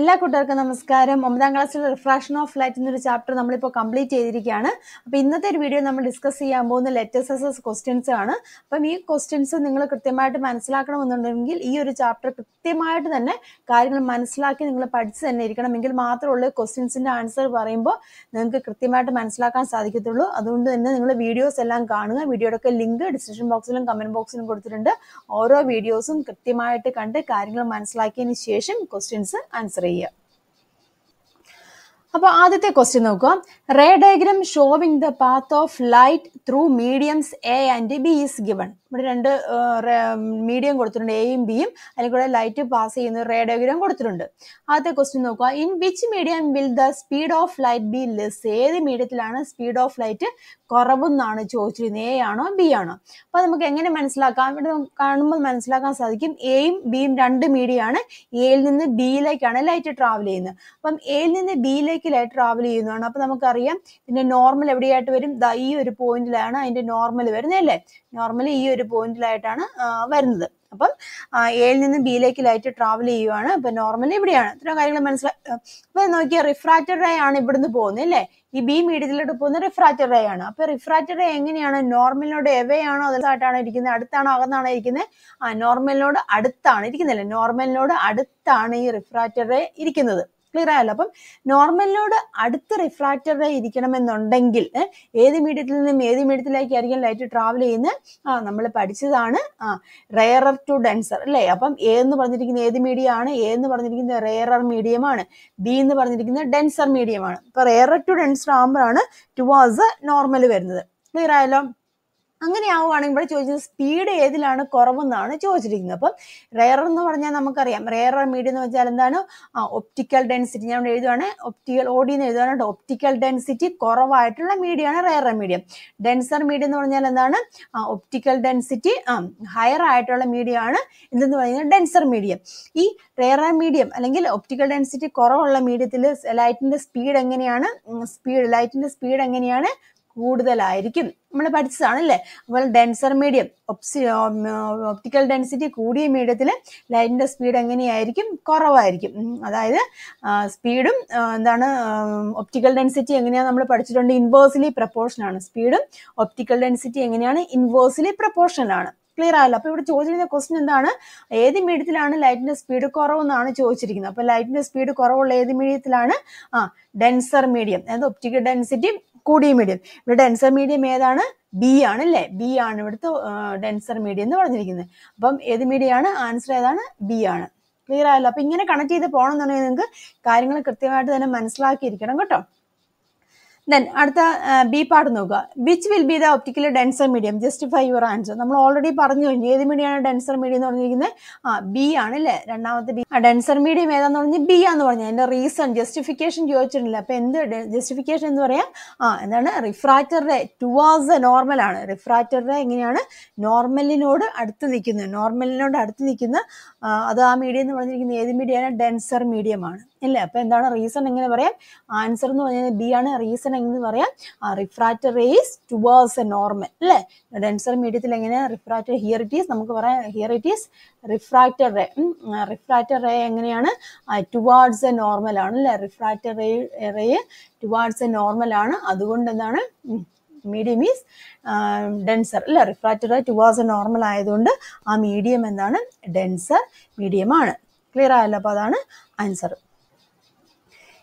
എല്ലാ കൂട്ടുകാർക്കും നമസ്കാരം ഒമ്പതാം ക്ലാസ്സിൽ റിഫ്രാക്ഷൻ ഓഫ് ലൈറ്റ് എന്നൊരു ചാപ്റ്റർ നമ്മളിപ്പോൾ കംപ്ലീറ്റ് ചെയ്തിരിക്കുകയാണ് അപ്പോൾ ഇന്നത്തെ ഒരു വീഡിയോ നമ്മൾ ഡിസ്കസ് ചെയ്യാൻ പോകുന്ന ലെറ്റസ് എസ് എസ് ക്വസ്റ്റ്യൻസ് ആണ് അപ്പം ഈ ക്വസ്റ്റ്യൻസ് നിങ്ങൾ കൃത്യമായിട്ട് മനസ്സിലാക്കണമെന്നുണ്ടെങ്കിൽ ഈ ഒരു ചാപ്റ്റർ കൃത്യമായിട്ട് തന്നെ കാര്യങ്ങൾ മനസ്സിലാക്കി നിങ്ങൾ പഠിച്ച് തന്നെ ഇരിക്കണം എങ്കിൽ മാത്രമുള്ള ക്വസ്റ്റ്യൻസിൻ്റെ ആൻസർ പറയുമ്പോൾ നിങ്ങൾക്ക് കൃത്യമായിട്ട് മനസ്സിലാക്കാൻ സാധിക്കത്തുള്ളൂ അതുകൊണ്ട് തന്നെ നിങ്ങൾ വീഡിയോസ് എല്ലാം കാണുക വീഡിയോയുടെ ലിങ്ക് ഡിസ്ക്രിപ്ഷൻ ബോക്സിലും കമൻറ്റ് ബോക്സിലും കൊടുത്തിട്ടുണ്ട് ഓരോ വീഡിയോസും കൃത്യമായിട്ട് കണ്ട് കാര്യങ്ങൾ മനസ്സിലാക്കിയതിന് ശേഷം ക്വസ്റ്റ്യൻസ് ആൻസർ Sverige. അപ്പോൾ ആദ്യത്തെ ക്വസ്റ്റ്യൻ നോക്കുക ray diagram showing the path of light through mediums A and B is given ഇവിടെ രണ്ട് മീഡിയം കൊടുത്തിട്ടുണ്ട് എയും ബിയും അതിൽ കൂടെ ലൈറ്റ് പാസ് ചെയ്യുന്ന റേ ഡയഗ്രം കൊടുത്തിട്ടുണ്ട് ആദ്യത്തെ ക്വസ്റ്റ്യൻ നോക്കുക in which medium will the speed of light be less ഏത് മീഡിയത്തിലാണ് സ്പീഡ് ഓഫ് ലൈറ്റ് കുറവെന്നാണ് ചോദിച്ചിരുന്നത് എ ആണോ ബി ആണോ അപ്പോൾ നമുക്ക് എങ്ങനെ മനസ്സിലാക്കാം ഇവിടെ കാണുമ്പോൾ മനസ്സിലാക്കാൻ സാധിക്കും എയും ബിയും രണ്ട് മീഡിയമാണ് എയിൽ നിന്ന് ബിയിലേക്കാണ് ലൈറ്റ് ട്രാവൽ ചെയ്യുന്നത് അപ്പം എയിൽ നിന്ന് ബിയിലേക്ക് വെർട്ടിക്കലായി ട്രാവൽ ചെയ്യുന്നതാണ് അപ്പൊ നമുക്കറിയാം ഇതിന്റെ നോർമൽ എവിടെയായിട്ട് വരും ഈ ഒരു പോയിന്റിലാണ് അതിന്റെ നോർമൽ വരുന്നത് അല്ലേ നോർമൽ ഈ ഒരു പോയിന്റിലായിട്ടാണ് വരുന്നത് അപ്പം എയിൽ നിന്ന് ബിയിലേക്ക് ലൈറ്റ് ട്രാവൽ ചെയ്യുവാണ് അപ്പൊ നോർമലി ഇവിടെയാണ് ഇത്ര കാര്യങ്ങൾ മനസ്സിലായി അപ്പൊ നോക്കിയാൽ റിഫ്രാക്റ്റഡ് റേ ആണ് ഇവിടുന്ന് പോകുന്നത് അല്ലേ ഈ ബി മീഡിയത്തിലോട്ട് പോകുന്ന റിഫ്രാക്റ്റഡ് റേ ആണ് അപ്പൊ റിഫ്രാക്റ്റഡ് റേ എങ്ങനെയാണ് നോർമലിനോട് എവയാണോ അതായിട്ടാണ് ഇരിക്കുന്നത് അടുത്താണോ അകന്നാണോ ഇരിക്കുന്നത് ആ നോർമലിനോട് അടുത്താണ് ഇരിക്കുന്നില്ല നോർമലിനോട് അടുത്താണ് ഈ റിഫ്രാക്റ്റഡ് റേ ഇരിക്കുന്നത് ക്ലിയർ ആയല്ലോ അപ്പം നോർമലിനോട് അടുത്ത് റിഫ്രാക്റ്റഡ് ഇരിക്കണമെന്നുണ്ടെങ്കിൽ ഏത് മീഡിയത്തിൽ നിന്നും ഏത് മീഡിയത്തിലേക്കായിരിക്കും ലൈറ്റ് ട്രാവൽ ചെയ്യുന്നത് ആ നമ്മൾ പഠിച്ചതാണ് ആ റെയറർ ടു ഡെൻസർ അല്ലേ അപ്പം എ എന്ന് പറഞ്ഞിരിക്കുന്ന ഏത് മീഡിയ ആണ് എ എന്ന് പറഞ്ഞിരിക്കുന്ന റെയറർ മീഡിയമാണ് ബി എന്ന് പറഞ്ഞിരിക്കുന്ന ഡെൻസർ മീഡിയമാണ് ഇപ്പൊ റെയറർ ടു ഡെൻസർ ആകുമ്പോഴാണ് ടുവാസ് നോർമൽ വരുന്നത് ക്ലിയർ ആയല്ലോ അങ്ങനെ ആവുകയാണെങ്കിൽ ഇവിടെ ചോദിച്ചത് സ്പീഡ് ഏതിലാണ് കുറവെന്നാണ് ചോദിച്ചിരിക്കുന്നത് അപ്പം റെയർ എന്ന് പറഞ്ഞാൽ നമുക്കറിയാം റെയർ മീഡിയം എന്ന് വെച്ചാൽ എന്താണ് ആ ഒപ്റ്റിക്കൽ ഡെൻസിറ്റി ഞാൻ എഴുതുവാണ് ഒപ്റ്റിക്കൽ ഓഡി എന്ന് എഴുതുവാണ് ഒപ്റ്റിക്കൽ ഡെൻസിറ്റി കുറവായിട്ടുള്ള മീഡിയമാണ് റെയർ മീഡിയം ഡെൻസർ മീഡിയം എന്ന് പറഞ്ഞാൽ എന്താണ് ഒപ്റ്റിക്കൽ ഡെൻസിറ്റി ഹയർ ആയിട്ടുള്ള മീഡിയമാണ് എന്തെന്ന് പറയുന്നത് ഡെൻസർ മീഡിയം ഈ റെയർ മീഡിയം അല്ലെങ്കിൽ ഒപ്റ്റിക്കൽ ഡെൻസിറ്റി കുറവുള്ള മീഡിയത്തിൽ ലൈറ്റിന്റെ സ്പീഡ് എങ്ങനെയാണ് സ്പീഡ് ലൈറ്റിന്റെ സ്പീഡ് എങ്ങനെയാണ് കൂടുതലായിരിക്കും നമ്മൾ പഠിച്ചതാണല്ലേ അതുപോലെ ഡെൻസർ മീഡിയം ഒപ്സി ഒപ്റ്റിക്കൽ ഡെൻസിറ്റി കൂടിയ മീഡിയത്തിൽ ലൈറ്റിൻ്റെ സ്പീഡ് എങ്ങനെയായിരിക്കും കുറവായിരിക്കും അതായത് സ്പീഡും എന്താണ് ഒപ്റ്റിക്കൽ ഡെൻസിറ്റി എങ്ങനെയാണ് നമ്മൾ പഠിച്ചിട്ടുണ്ട് ഇൻവേഴ്സിലി പ്രപ്പോർഷനാണ് സ്പീഡും ഒപ്റ്റിക്കൽ ഡെൻസിറ്റി എങ്ങനെയാണ് ഇൻവേഴ്സിലി ആണ് ക്ലിയർ ആയല്ലോ അപ്പോൾ ഇവിടെ ചോദിച്ചിരുന്ന ക്വസ്റ്റൻ എന്താണ് ഏത് മീഡിയത്തിലാണ് ലൈറ്റിന്റെ സ്പീഡ് കുറവെന്നാണ് ചോദിച്ചിരിക്കുന്നത് അപ്പോൾ ലൈറ്റിന്റെ സ്പീഡ് കുറവുള്ള ഏത് മീഡിയത്തിലാണ് ആ ഡെൻസർ മീഡിയം അതായത് ഒപ്റ്റിക്കൽ ഡെൻസിറ്റി കൂടിയ മീഡിയം ഇവിടെ ഡെൻസർ മീഡിയം ഏതാണ് ബി ആണ് അല്ലെ ബി ആണ് ഇവിടുത്തെ ഡെൻസർ മീഡിയം എന്ന് പറഞ്ഞിരിക്കുന്നത് അപ്പം ഏത് മീഡിയം ആണ് ആൻസർ ഏതാണ് ബി ആണ് ക്ലിയർ ആയല്ലോ അപ്പൊ ഇങ്ങനെ കണക്ട് ചെയ്ത് പോകണം എന്നുണ്ടെങ്കിൽ നിങ്ങൾക്ക് കാര്യങ്ങൾ കൃത്യമായിട്ട് തന്നെ മനസ്സിലാക്കിയിരിക്കണം കേട്ടോ ദെൻ അടുത്ത ബി പാർട്ട് നോക്കുക which will be the optical denser medium justify your answer നമ്മൾ ഓൾറെഡി പറഞ്ഞു കഴിഞ്ഞു ഏത് മീഡിയമാണ് ഡെൻസർ മീഡിയം എന്ന് പറഞ്ഞിരിക്കുന്നത് ആ ബി ആണ് അല്ലേ രണ്ടാമത്തെ ബി ആ ഡെൻസർ മീഡിയം ഏതാന്ന് പറഞ്ഞാൽ ബി ആന്ന് പറഞ്ഞു അതിന്റെ റീസൺ ജസ്റ്റിഫിക്കേഷൻ ചോദിച്ചിട്ടില്ല അപ്പൊ എന്ത് ജസ്റ്റിഫിക്കേഷൻ എന്ന് പറയാം ആ എന്താണ് റിഫ്രാക്റ്ററുടെ ടുവാസ് നോർമൽ ആണ് റിഫ്രാക്ടറുടെ എങ്ങനെയാണ് നോർമലിനോട് അടുത്ത് നിൽക്കുന്നത് നോർമലിനോട് അടുത്ത് നിൽക്കുന്ന അത് ആ മീഡിയം എന്ന് പറഞ്ഞിരിക്കുന്നത് ഏത് മീഡിയമാണ് ഡെൻസർ മീഡിയമാണ് അല്ലേ അപ്പൊ എന്താണ് റീസൺ എങ്ങനെ പറയാം ആൻസർ എന്ന് പറഞ്ഞാൽ ബി ആണ് റീസൺ എങ്ങനെ പറയാം refracted rays towards a normal അല്ലെ ഡെൻസർ മീഡിയത്തിൽ എങ്ങനെ റിഫ്രാക്റ്റർ ഹിയർ ഇറ്റ് ഈസ് നമുക്ക് പറയാം here it is refracted ray refracted ray എങ്ങനെയാണ് ടുവാർഡ്സ് എ നോർമൽ ആണ് അല്ലെ refracted ray ray towards a normal ആണ് അതുകൊണ്ട് എന്താണ് മീഡിയം ഈസ് ഡെൻസർ അല്ലെ refracted ray towards a normal ആയതുകൊണ്ട് ആ മീഡിയം എന്താണ് ഡെൻസർ മീഡിയമാണ് ക്ലിയർ ആയല്ലോ അപ്പോൾ അതാണ് ആൻസർ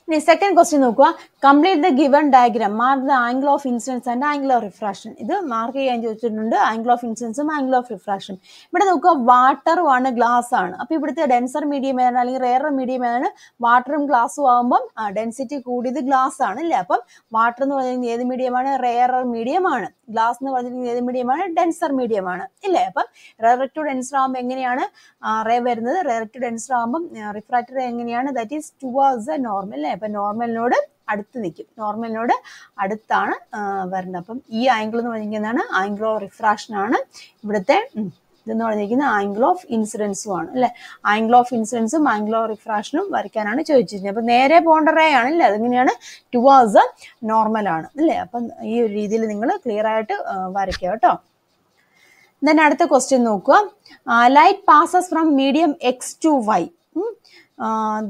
ഇനി സെക്കൻഡ് ക്വസ്റ്റ്യൻ നോക്കുക complete the given diagram mark the angle of incidence and angle of refraction ഇത് മാർക്ക് ചെയ്യാൻ ചോദിച്ചിട്ടുണ്ട് ആംഗിൾ ഓഫ് ഇൻസിഡൻസും ആംഗിൾ ഓഫ് റിഫ്രാക്ഷൻ ഇവിടെ നോക്കുക വാട്ടറും ആണ് ഗ്ലാസ് ആണ് അപ്പോൾ ഇവിടുത്തെ ഡെൻസർ മീഡിയം ഏതാണ് അല്ലെങ്കിൽ റെയർ മീഡിയം ഏതാണ് വാട്ടറും ഗ്ലാസും ആകുമ്പം ഡെൻസിറ്റി കൂടിയത് ഗ്ലാസ് ആണ് അല്ലേ അപ്പം വാട്ടർ എന്ന് പറഞ്ഞിരുന്നത് ഏത് മീഡിയമാണ് റെയർ മീഡിയമാണ് ഗ്ലാസ് എന്ന് പറഞ്ഞിരിക്കുന്നത് ഏത് മീഡിയമാണ് ഡെൻസർ മീഡിയമാണ് ഇല്ലേ അപ്പം റെയർ ടു ഡെൻസർ ആകുമ്പോൾ എങ്ങനെയാണ് റേ വരുന്നത് റെയർ ടു ഡെൻസർ ആകുമ്പം റിഫ്രാക്ടർ എങ്ങനെയാണ് that is towards a normal അല്ലേ അപ്പം നോർമലിനോട് അടുത്ത് നിൽക്കും നോർമലിനോട് അടുത്താണ് വരുന്നത് അപ്പം ഈ ആംഗിൾ എന്ന് പറഞ്ഞിരിക്കുന്നതാണ് ആംഗിൾ ഓഫ് റിഫ്രാക്ഷൻ ആണ് ഇവിടുത്തെ ഇതെന്ന് പറഞ്ഞിരിക്കുന്നത് ആംഗിൾ ഓഫ് ഇൻസിഡൻസും ആണ് അല്ലെ ആംഗിൾ ഓഫ് ഇൻസിഡൻസും ആംഗിൾ ഓഫ് റിഫ്രാക്ഷനും വരയ്ക്കാനാണ് ചോദിച്ചിരിക്കുന്നത് അപ്പൊ നേരെ പോകേണ്ട റേ ആണ് അല്ലേ അതിങ്ങനെയാണ് ടുവേഴ്സ് നോർമൽ ആണ് അല്ലേ അപ്പം ഈ ഒരു രീതിയിൽ നിങ്ങൾ ക്ലിയർ ആയിട്ട് വരയ്ക്കുക കേട്ടോ ദെൻ അടുത്ത ക്വസ്റ്റ്യൻ നോക്കുക light passes from medium X to Y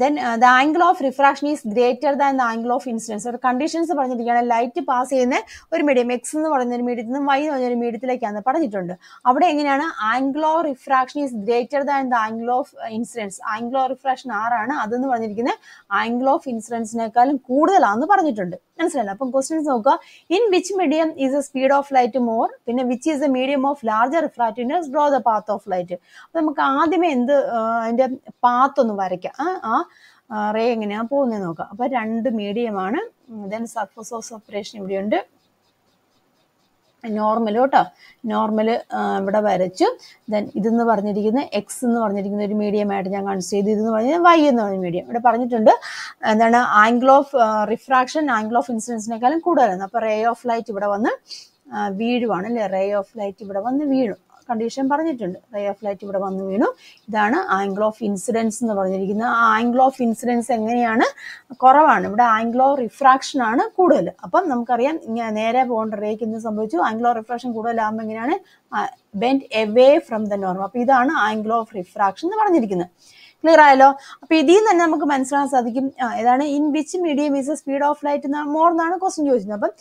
then the angle of refraction is greater than the angle of incidence ഒരു കണ്ടീഷൻസ് പറഞ്ഞിരിക്കുകയാണ് ലൈറ്റ് പാസ് ചെയ്യുന്ന ഒരു മീഡിയം എക്സ് എന്ന് പറയുന്ന ഒരു മീഡിയത്തിൽ നിന്നും വൈ എന്ന് പറഞ്ഞൊരു മീഡിയത്തിലേക്കാണ് പറഞ്ഞിട്ടുണ്ട് അവിടെ എങ്ങനെയാണ് angle of refraction is greater than the angle of incidence angle of refraction ആറാണ് അതെന്ന് പറഞ്ഞിരിക്കുന്നത് ആംഗിൾ ഓഫ് ഇൻസിഡൻസിനേക്കാളും കൂടുതലാണെന്ന് പറഞ്ഞിട്ടുണ്ട് മനസ്സിലായില്ല അപ്പം ക്വസ്റ്റ്യൻസ് നോക്കുക in which medium is a speed of light more പിന്നെ which is a medium of larger refractiveness draw the path of light അപ്പം നമുക്ക് ആദ്യമേ എന്ത് അതിൻ്റെ പാത്ത് ഒന്ന് വരയ്ക്കാം ആ റേ എങ്ങനെയാണ് പോകുന്നത് നോക്കാം അപ്പം രണ്ട് മീഡിയമാണ് ദെൻ സർഫസ് ഓഫ് സെപ്പറേഷൻ ഇവിടെയുണ്ട് നോർമൽ കേട്ടോ നോർമൽ ഇവിടെ വരച്ചു ദെൻ ഇതെന്ന് പറഞ്ഞിരിക്കുന്ന എക്സ് എന്ന് പറഞ്ഞിരിക്കുന്ന ഒരു മീഡിയമായിട്ട് ഞാൻ കൺസിഡർ ചെയ്തു ഇതെന്ന് പറഞ്ഞാൽ വൈ എന്ന് പറഞ്ഞ മീഡിയം ഇവിടെ പറഞ്ഞിട്ടുണ്ട് എന്താണ് angle of refraction angle of ഇൻസിഡൻസിനേക്കാളും കൂടുതലാണ് അപ്പോൾ റേ ഓഫ് ലൈറ്റ് ഇവിടെ വന്ന് വീഴുവാണ് അല്ലേ റേ ഓഫ് ലൈറ്റ് ഇവിടെ വന്ന് വീഴും കണ്ടീഷൻ പറഞ്ഞിട്ടുണ്ട് റേ ഓഫ് ലൈറ്റ് ഇവിടെ വന്നു വീണു ഇതാണ് ആംഗിൾ ഓഫ് ഇൻസിഡൻസ് എന്ന് പറഞ്ഞിരിക്കുന്നത് ആ ആംഗിൾ ഓഫ് ഇൻസിഡൻസ് എങ്ങനെയാണ് കുറവാണ് ഇവിടെ ആംഗിൾ ഓഫ് റിഫ്രാക്ഷൻ ആണ് കൂടുതൽ അപ്പം നമുക്കറിയാം നേരെ പോകേണ്ട റേക്ക് എന്ത് സംഭവിച്ചു ആംഗിൾ ഓഫ് റിഫ്രാക്ഷൻ കൂടുതലാകുമ്പോൾ എങ്ങനെയാണ് bend away from the normal അപ്പം ഇതാണ് ആംഗിൾ ഓഫ് റിഫ്രാക്ഷൻ എന്ന് പറഞ്ഞിരിക്കുന്നത് ക്ലിയർ ആയല്ലോ അപ്പൊ ഇതിൽ നിന്ന് തന്നെ നമുക്ക് മനസ്സിലാക്കാൻ സാധിക്കും ഏതാണ് in which medium is speed of light more എന്നാണ് ക്വസ്റ്റ്യൻ ചോദിച്ചത് അപ്പം